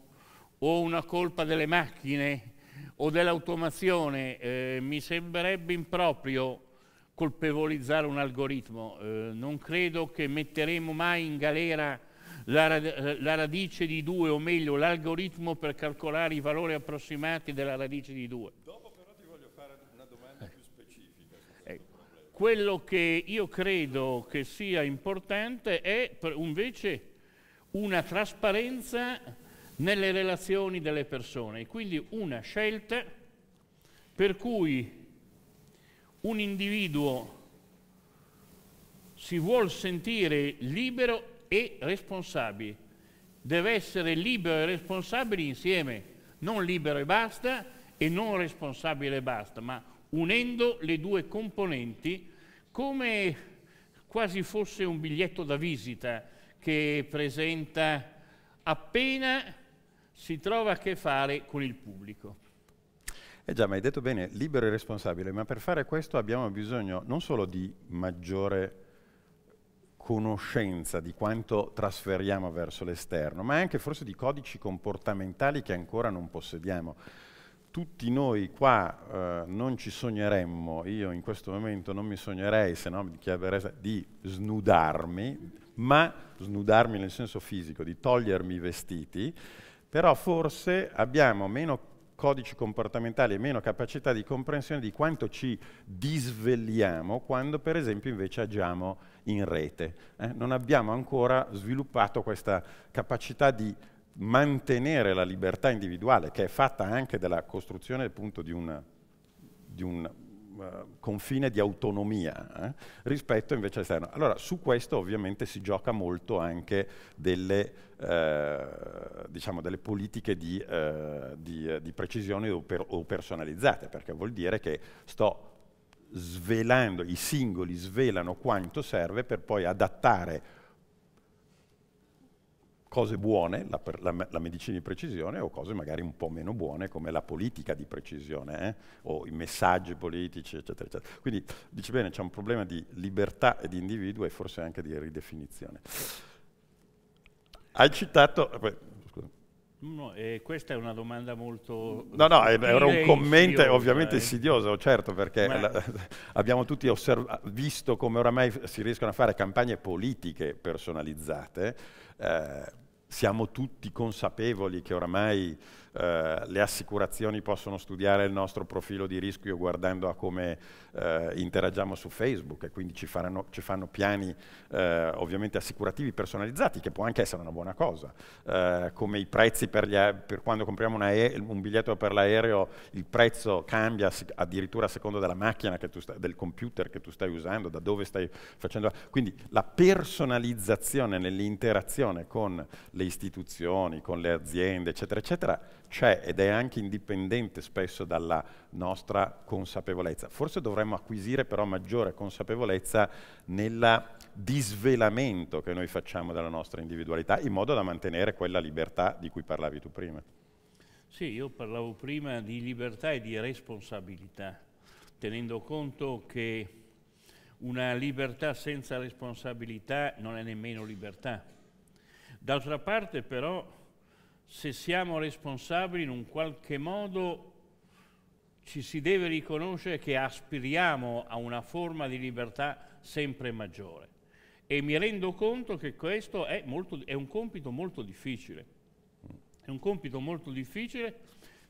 o una colpa delle macchine o dell'automazione. Eh, mi sembrerebbe improprio colpevolizzare un algoritmo, eh, non credo che metteremo mai in galera la, eh, la radice di 2, o meglio l'algoritmo per calcolare i valori approssimati della radice di 2. Dopo però ti voglio
fare una domanda più specifica.
Eh. Quello che io credo che sia importante è invece una trasparenza nelle relazioni delle persone, e quindi una scelta per cui un individuo si vuol sentire libero e responsabili. Deve essere libero e responsabile insieme, non libero e basta e non responsabile e basta, ma unendo le due componenti come quasi fosse un biglietto da visita che presenta appena si trova a che fare con il pubblico.
Eh già, ma hai detto bene, libero e responsabile, ma per fare questo abbiamo bisogno non solo di maggiore conoscenza di quanto trasferiamo verso l'esterno, ma anche forse di codici comportamentali che ancora non possediamo. Tutti noi qua eh, non ci sogneremmo, io in questo momento non mi sognerei se no mi chiederei di snudarmi, ma snudarmi nel senso fisico, di togliermi i vestiti, però forse abbiamo meno codici comportamentali e meno capacità di comprensione di quanto ci disvegliamo quando per esempio invece agiamo in rete. Eh? Non abbiamo ancora sviluppato questa capacità di mantenere la libertà individuale, che è fatta anche della costruzione appunto di un, di un uh, confine di autonomia eh? rispetto invece all'esterno. Allora, su questo ovviamente si gioca molto anche delle, eh, diciamo, delle politiche di, eh, di, eh, di precisione o, per, o personalizzate, perché vuol dire che sto svelando, i singoli svelano quanto serve per poi adattare cose buone, la, la, la, medicina di precisione, o cose magari un po' meno buone come la politica di precisione, eh? o i messaggi politici, eccetera, eccetera. Quindi, dice bene, c'è un problema di libertà e di individuo e forse anche di ridefinizione. Hai citato, eh,
No, eh, questa è una domanda molto... No, no, era un commento insidiosa, eh. ovviamente eh. insidioso,
certo, perché Ma... la, abbiamo tutti visto come oramai si riescono a fare campagne politiche personalizzate. Eh, siamo tutti consapevoli che oramai eh, le assicurazioni possono studiare il nostro profilo di rischio guardando a come eh, interagiamo su Facebook e quindi ci, faranno, ci fanno piani eh, ovviamente assicurativi personalizzati, che può anche essere una buona cosa, eh, come i prezzi per, a- per quando compriamo un, ae- un, biglietto per l'aereo, il prezzo cambia addirittura a seconda della macchina, sta- del computer che tu stai usando, da dove stai facendo. Quindi la personalizzazione nell'interazione con le istituzioni, con le aziende, eccetera, eccetera, c'è ed è anche indipendente spesso dalla nostra consapevolezza. Forse dovremmo dobbiamo acquisire però maggiore consapevolezza nel disvelamento che noi facciamo della nostra individualità in modo da mantenere quella libertà di cui parlavi tu prima.
Sì, io parlavo prima di libertà e di responsabilità, tenendo conto che una libertà senza responsabilità non è nemmeno libertà. D'altra parte però, se siamo responsabili in un qualche modo ci si deve riconoscere che aspiriamo a una forma di libertà sempre maggiore. E mi rendo conto che questo è, molto, è un compito molto difficile. È un compito molto difficile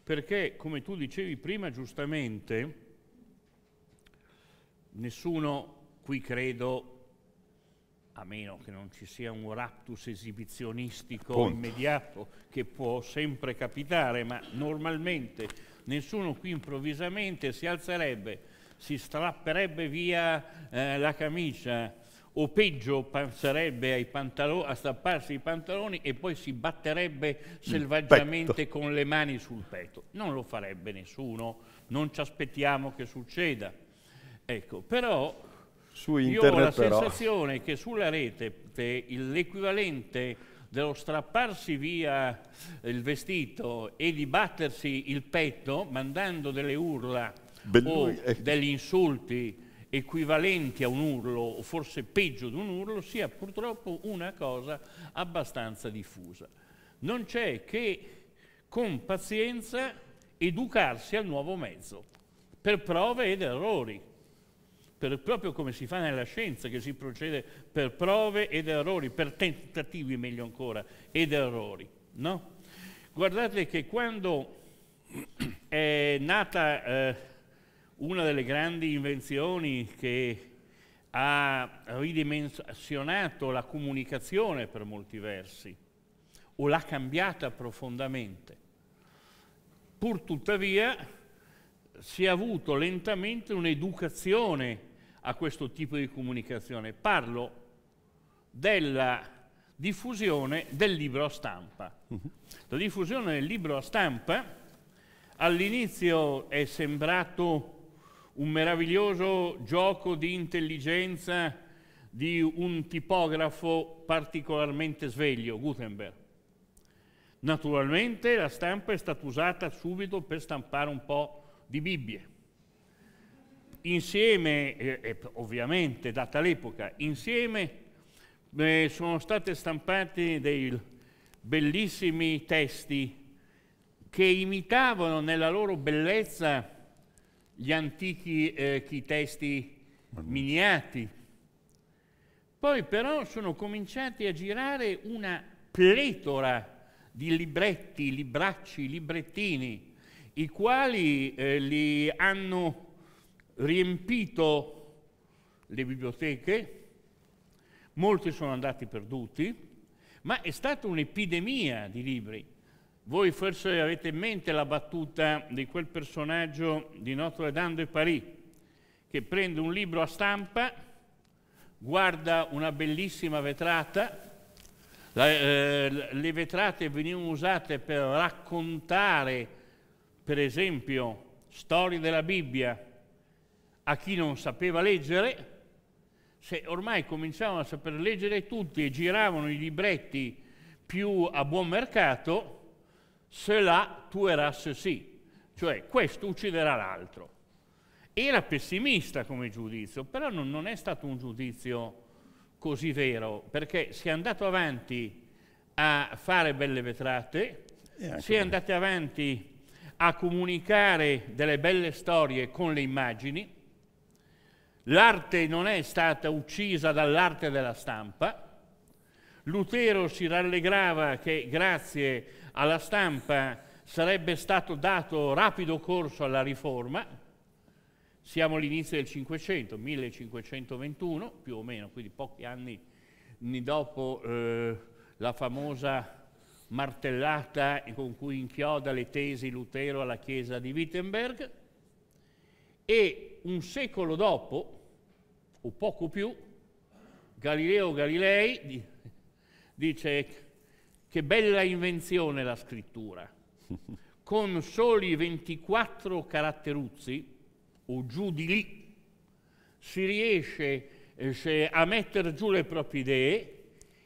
perché, come tu dicevi prima giustamente, nessuno qui credo a meno che non ci sia un raptus esibizionistico Punto. immediato che può sempre capitare, ma normalmente nessuno qui improvvisamente si alzerebbe, si strapperebbe via eh, la camicia o peggio passerebbe pantalo- a strapparsi i pantaloni e poi si batterebbe mm, selvaggiamente con le mani sul petto. Non lo farebbe nessuno, non ci aspettiamo che succeda. Ecco, però Su io ho la però. sensazione che sulla rete l'equivalente dello strapparsi via il vestito e di battersi il petto mandando delle urla Bellui. o degli insulti equivalenti a un urlo o forse peggio di un urlo sia purtroppo una cosa abbastanza diffusa. Non c'è che con pazienza educarsi al nuovo mezzo per prove ed errori per, proprio come si fa nella scienza, che si procede per prove ed errori, per tentativi meglio ancora, ed errori. No? Guardate che quando <clears throat> è nata eh, una delle grandi invenzioni che ha ridimensionato la comunicazione per molti versi, o l'ha cambiata profondamente, pur tuttavia si è avuto lentamente un'educazione a questo tipo di comunicazione. Parlo della diffusione del libro a stampa. La diffusione del libro a stampa all'inizio è sembrato un meraviglioso gioco di intelligenza di un tipografo particolarmente sveglio, Gutenberg. Naturalmente la stampa è stata usata subito per stampare un po' di Bibbie. Insieme, eh, eh, ovviamente data l'epoca, insieme eh, sono stati stampati dei bellissimi testi che imitavano nella loro bellezza gli antichi eh, testi miniati. Poi però sono cominciati a girare una pletora di libretti, libracci, librettini, i quali eh, li hanno riempito le biblioteche, molti sono andati perduti, ma è stata un'epidemia di libri. Voi forse avete in mente la battuta di quel personaggio di Notre Dame de Paris, che prende un libro a stampa, guarda una bellissima vetrata, la, eh, le vetrate venivano usate per raccontare per esempio storie della Bibbia a chi non sapeva leggere, se ormai cominciavano a saper leggere tutti e giravano i libretti più a buon mercato, se là tu eras sì, cioè questo ucciderà l'altro. Era pessimista come giudizio, però non, non è stato un giudizio così vero, perché si è andato avanti a fare belle vetrate, si è andati avanti a comunicare delle belle storie con le immagini, l'arte non è stata uccisa dall'arte della stampa, Lutero si rallegrava che grazie alla stampa sarebbe stato dato rapido corso alla riforma, siamo all'inizio del 500, 1521 più o meno, quindi pochi anni dopo eh, la famosa martellata e con cui inchioda le tesi Lutero alla chiesa di Wittenberg e un secolo dopo, o poco più, Galileo Galilei dice che bella invenzione la scrittura. <laughs> Con soli 24 caratteruzzi, o giù di lì, si riesce eh, a mettere giù le proprie idee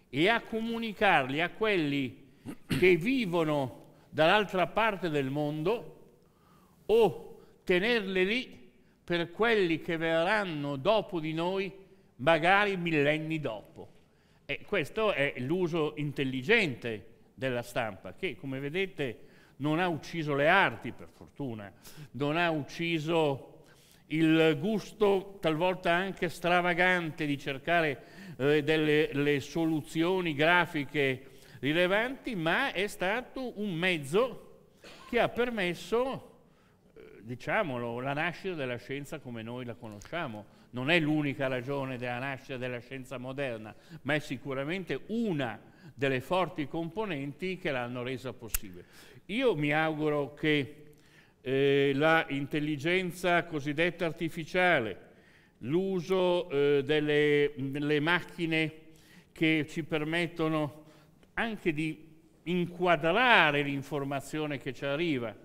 e a comunicarle a quelli che vivono dall'altra parte del mondo o tenerle lì per quelli che verranno dopo di noi, magari millenni dopo. E questo è l'uso intelligente della stampa, che come vedete non ha ucciso le arti, per fortuna, non ha ucciso il gusto talvolta anche stravagante di cercare eh, delle soluzioni grafiche rilevanti, ma è stato un mezzo che ha permesso, eh, diciamolo, la nascita della scienza come noi la conosciamo. Non è l'unica ragione della nascita della scienza moderna, ma è sicuramente una delle forti componenti che l'hanno resa possibile. Io mi auguro che eh, la cosiddetta artificiale, l'uso eh, delle, delle, macchine che ci permettono anche di inquadrare l'informazione che ci arriva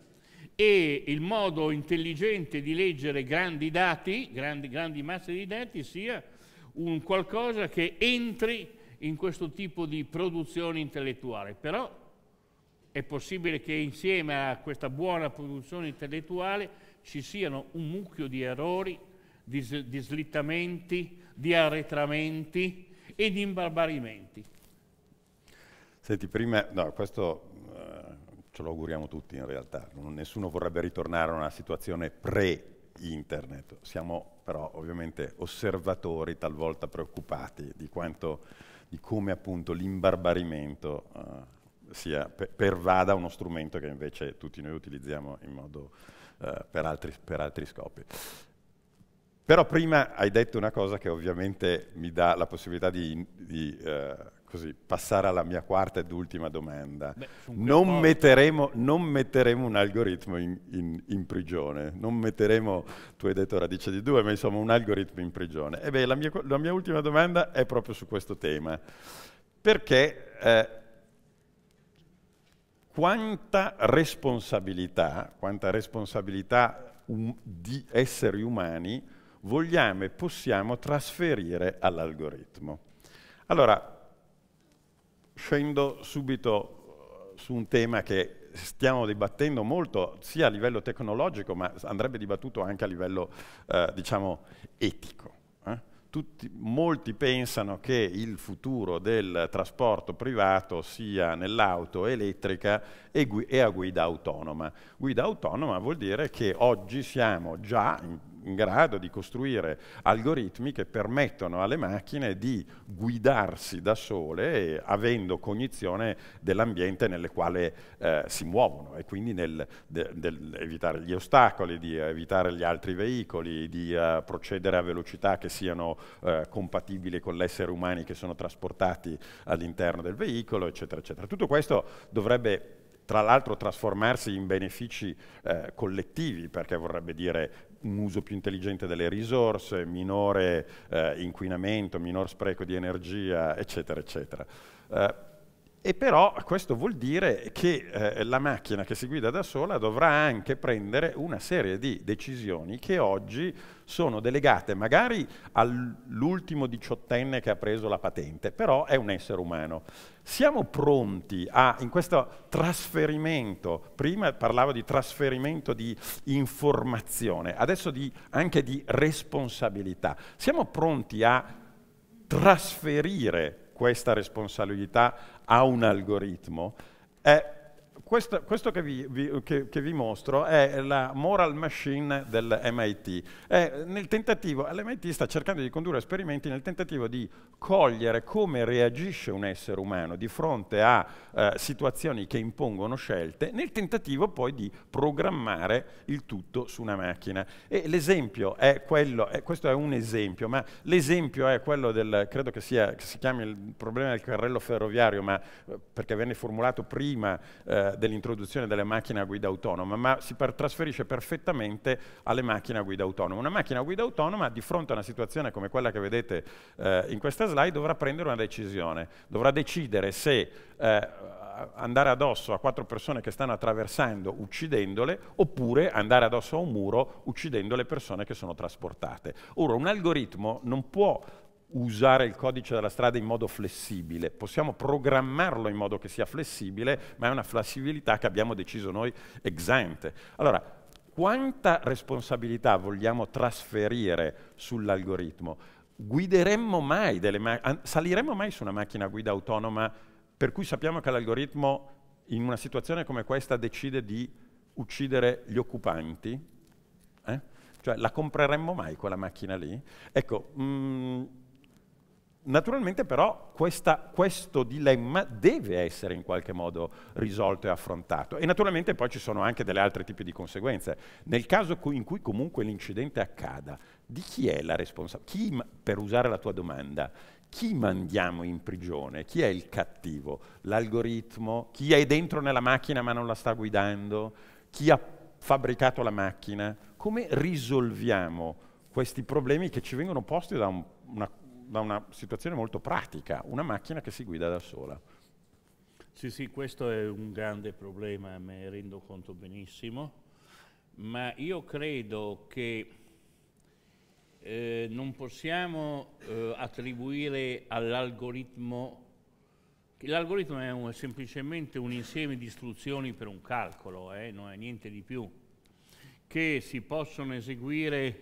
e il modo intelligente di leggere grandi dati, grandi, grandi masse di dati, sia un qualcosa che entri in questo tipo di produzione intellettuale. Però è possibile che insieme a questa buona produzione intellettuale ci siano un mucchio di errori, di, di slittamenti, di arretramenti e di imbarbarimenti.
Senti, prima, no, questo eh, ce lo auguriamo tutti in realtà, non, nessuno vorrebbe ritornare a una situazione pre-internet, siamo però ovviamente osservatori talvolta preoccupati di, quanto, di come appunto l'imbarbarimento eh, sia, per, pervada uno strumento che invece tutti noi utilizziamo in modo, eh, per, altri, per altri scopi. Però prima hai detto una cosa che ovviamente mi dà la possibilità di, di eh, così, passare alla mia quarta ed ultima domanda. Beh, non, metteremo, non, metteremo, un algoritmo in, in, in, prigione, non metteremo, tu hai detto radice di due, ma insomma un algoritmo in prigione. E beh, la mia, la mia ultima domanda è proprio su questo tema, perché eh, quanta responsabilità, quanta responsabilità um, di esseri umani vogliamo e possiamo trasferire all'algoritmo. Allora, scendo subito eh, su un tema che stiamo dibattendo molto sia a livello tecnologico ma andrebbe dibattuto anche a livello eh, diciamo etico. Eh? Tutti, molti pensano che il futuro del trasporto privato sia nell'auto elettrica e, e a guida autonoma. Guida autonoma vuol dire che oggi siamo già in in grado di costruire algoritmi che permettono alle macchine di guidarsi da sole eh, avendo cognizione dell'ambiente nel quale eh, si muovono e quindi nel, de, del evitare gli ostacoli, di evitare gli altri veicoli, di uh, procedere a velocità che siano uh, compatibili con l'essere umani che sono trasportati all'interno del veicolo, eccetera, eccetera. Tutto questo dovrebbe tra l'altro trasformarsi in benefici eh, collettivi, perché vorrebbe dire un uso più intelligente delle risorse, minore eh, inquinamento, minor spreco di energia, eccetera, eccetera. Eh, e però questo vuol dire che eh, la macchina che si guida da sola dovrà anche prendere una serie di decisioni che oggi sono delegate magari all'ultimo diciottenne che ha preso la patente, però è un essere umano. Siamo pronti a, in questo trasferimento, prima parlavo di trasferimento di informazione, adesso di, anche di responsabilità, siamo pronti a trasferire questa responsabilità a un algoritmo è questo, questo che, vi, vi, che, che, vi, mostro è la moral machine del MIT. L'MIT sta cercando di condurre esperimenti nel tentativo di cogliere come reagisce un essere umano di fronte a eh, situazioni che impongono scelte, nel tentativo poi di programmare il tutto su una macchina. E l'esempio è quello, è, eh, questo è un esempio, ma l'esempio è quello del, credo che, sia, che si chiami il problema del carrello ferroviario, ma eh, perché venne formulato prima eh, dell'introduzione delle macchine a guida autonoma, ma si per, trasferisce perfettamente alle macchine a guida autonoma. Una macchina a guida autonoma di fronte a una situazione come quella che vedete eh, in questa slide dovrà prendere una decisione, dovrà decidere se eh, andare addosso a quattro persone che stanno attraversando uccidendole oppure andare addosso a un muro uccidendo le persone che sono trasportate. Ora, un algoritmo non può usare il codice della strada in modo flessibile, possiamo programmarlo in modo che sia flessibile, ma è una flessibilità che abbiamo deciso noi ex ante. Allora, quanta responsabilità vogliamo trasferire sull'algoritmo? Guideremmo mai delle macchine, saliremmo mai su una macchina guida autonoma per cui sappiamo che l'algoritmo in una situazione come questa decide di uccidere gli occupanti? Eh? Cioè, la compreremmo mai quella macchina lì? Ecco, mh, mm, Naturalmente però questa, questo dilemma deve essere in qualche modo risolto e affrontato e naturalmente poi ci sono anche delle altre tipi di conseguenze. Nel caso in cui comunque l'incidente accada, di chi è la responsabilità? Per usare la tua domanda, chi mandiamo in prigione? Chi è il cattivo? L'algoritmo? Chi è dentro nella macchina ma non la sta guidando? Chi ha fabbricato la macchina? Come risolviamo questi problemi che ci vengono posti da un, una, da una situazione molto pratica, una macchina che si guida da sola. Sì, sì, questo
è un grande problema, me ne rendo conto benissimo, ma io credo che eh, non possiamo eh, attribuire all'algoritmo, l'algoritmo è un, semplicemente un insieme di istruzioni per un calcolo, eh, non è niente di più, che si possono eseguire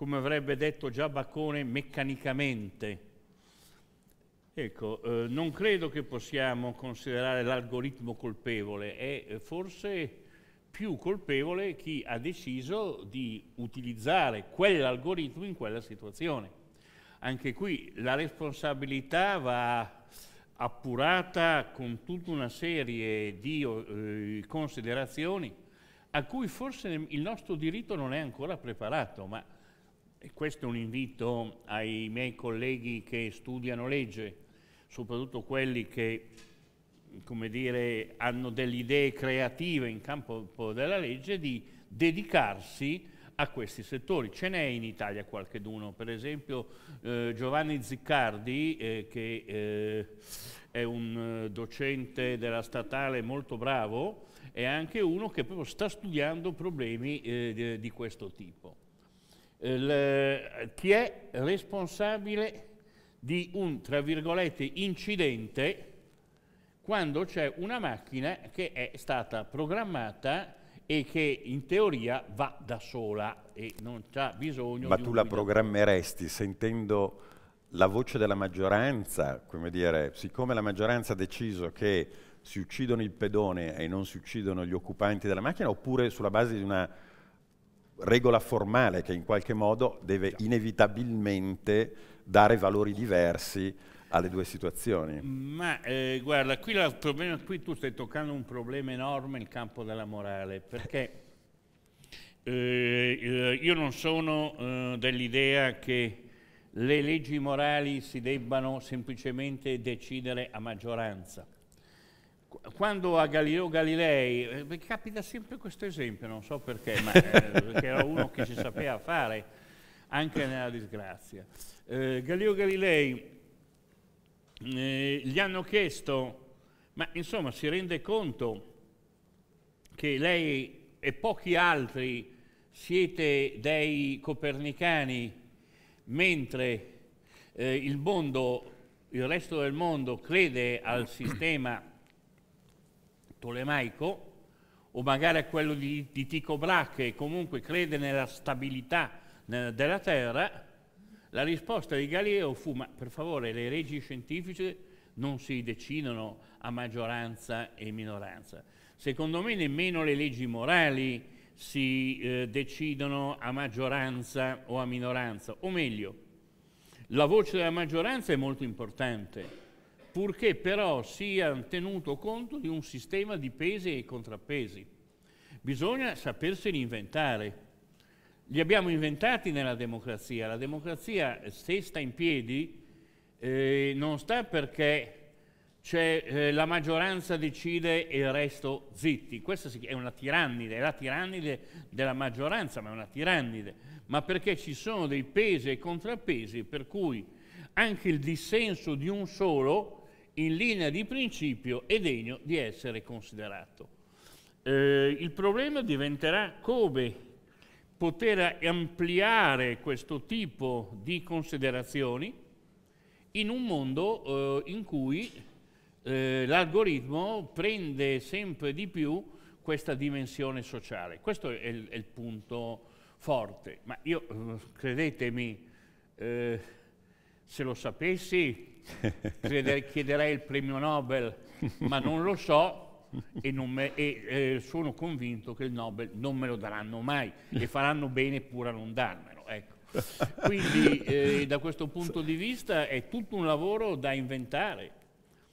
come avrebbe detto già Baccone, meccanicamente. Ecco, eh, non credo che possiamo considerare l'algoritmo colpevole, è eh, forse più colpevole chi ha deciso di utilizzare quell'algoritmo in quella situazione. Anche qui la responsabilità va appurata con tutta una serie di eh, considerazioni a cui forse il nostro diritto non è ancora preparato, ma e questo è un invito ai miei colleghi che studiano legge, soprattutto quelli che come dire, hanno delle idee creative in campo della legge, di dedicarsi a questi settori. Ce n'è in Italia qualcheduno, per esempio eh, Giovanni Ziccardi, eh, che eh, è un eh, docente della statale molto bravo, è anche uno che proprio sta studiando problemi eh, di questo tipo il, eh, chi è responsabile di un, tra virgolette, incidente quando c'è una macchina che è stata programmata e che in teoria va da sola e non ha bisogno Ma di... Ma tu la
programmeresti sentendo la voce della maggioranza, come dire, siccome la maggioranza ha deciso che si uccidono il pedone e non si uccidono gli occupanti della macchina, oppure sulla base di una regola formale che in qualche modo deve inevitabilmente dare valori diversi alle due situazioni.
Ma eh, guarda, qui, la, problema, qui, tu stai toccando un problema enorme, nel campo della morale, perché eh, eh, io non sono eh, dell'idea che le leggi morali si debbano semplicemente decidere a maggioranza quando a Galileo Galilei, eh, capita sempre questo esempio, non so perché, ma eh, era uno che si sapeva fare anche nella disgrazia. Eh, Galileo Galilei eh, gli hanno chiesto, ma insomma si rende conto che lei e pochi altri siete dei copernicani, mentre eh, il mondo, il resto del mondo crede al sistema tolemaico o magari a quello di, di Tico Brahe che comunque crede nella stabilità della Terra, la risposta di Galileo fu ma per favore le leggi scientifiche non si decidono a maggioranza e minoranza. Secondo me nemmeno le leggi morali si eh, decidono a maggioranza o a minoranza, o meglio, la voce della maggioranza è molto importante, purché però sia tenuto conto di un sistema di pesi e contrappesi. Bisogna saperseli inventare. Li abbiamo inventati nella democrazia. La democrazia, se sta in piedi, eh, non sta perché eh, la maggioranza decide e il resto zitti. Questa è una tirannide, è la tirannide della maggioranza, ma è una tirannide. Ma perché ci sono dei pesi e contrappesi per cui anche il dissenso di un solo in linea di principio è degno di essere considerato. Eh, il problema diventerà come poter ampliare questo tipo di considerazioni in un mondo eh, in cui eh, l'algoritmo prende sempre di più questa dimensione sociale. Questo è il, è il punto forte, ma io, eh, credetemi, eh, se lo sapessi <laughs> chiederei il premio Nobel, ma non lo so e, me, e eh, sono convinto che il Nobel non me lo daranno mai e faranno bene pure a non darmelo. Ecco. Quindi eh, da questo punto di vista è tutto un lavoro da inventare,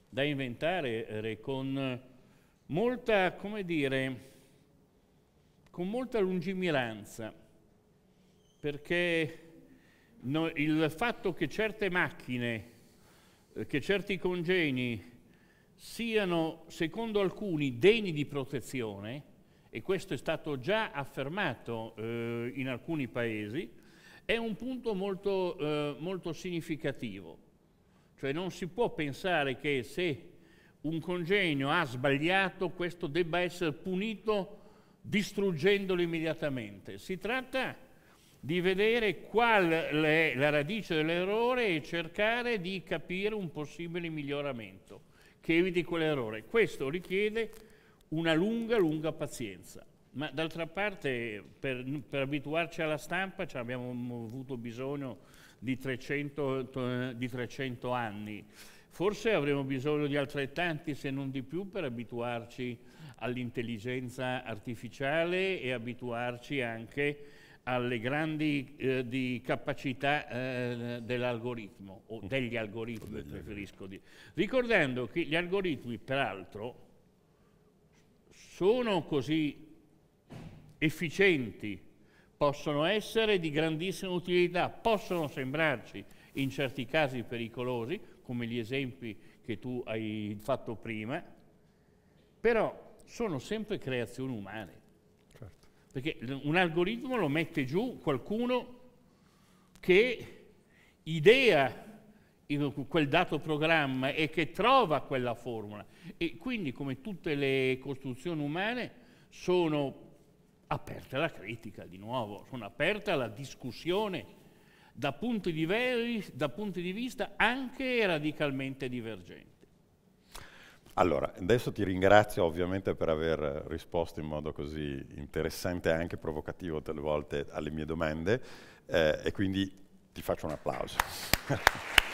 da inventare con molta, come dire, con molta lungimiranza, perché no, il fatto che certe macchine che certi congegni siano, secondo alcuni, degni di protezione, e questo è stato già affermato eh, in alcuni paesi, è un punto molto, eh, molto significativo. Cioè non si può pensare che se un congegno ha sbagliato, questo debba essere punito distruggendolo immediatamente. Si tratta di vedere qual è la radice dell'errore e cercare di capire un possibile miglioramento che eviti quell'errore. Questo richiede una lunga, lunga pazienza. Ma d'altra parte, per, per, abituarci alla stampa, abbiamo avuto bisogno di 300, di 300 anni. Forse avremo bisogno di altrettanti, se non di più, per abituarci all'intelligenza artificiale e abituarci anche alle grandi eh, di capacità eh, dell'algoritmo o mm. degli algoritmi preferisco dire, ricordando che gli algoritmi peraltro sono così efficienti, possono essere di grandissima utilità, possono sembrarci in certi casi pericolosi, come gli esempi che tu hai fatto prima, però sono sempre creazioni umane. Perché un algoritmo lo mette giù qualcuno che idea quel dato programma e che trova quella formula. E quindi, come tutte le costruzioni umane, sono aperte alla critica, di nuovo, sono aperte alla discussione da punti, diversi, da punti di vista anche radicalmente divergenti.
Allora, adesso ti ringrazio ovviamente per aver risposto in modo così interessante e anche provocativo delle volte alle mie domande eh, e quindi ti faccio un applauso.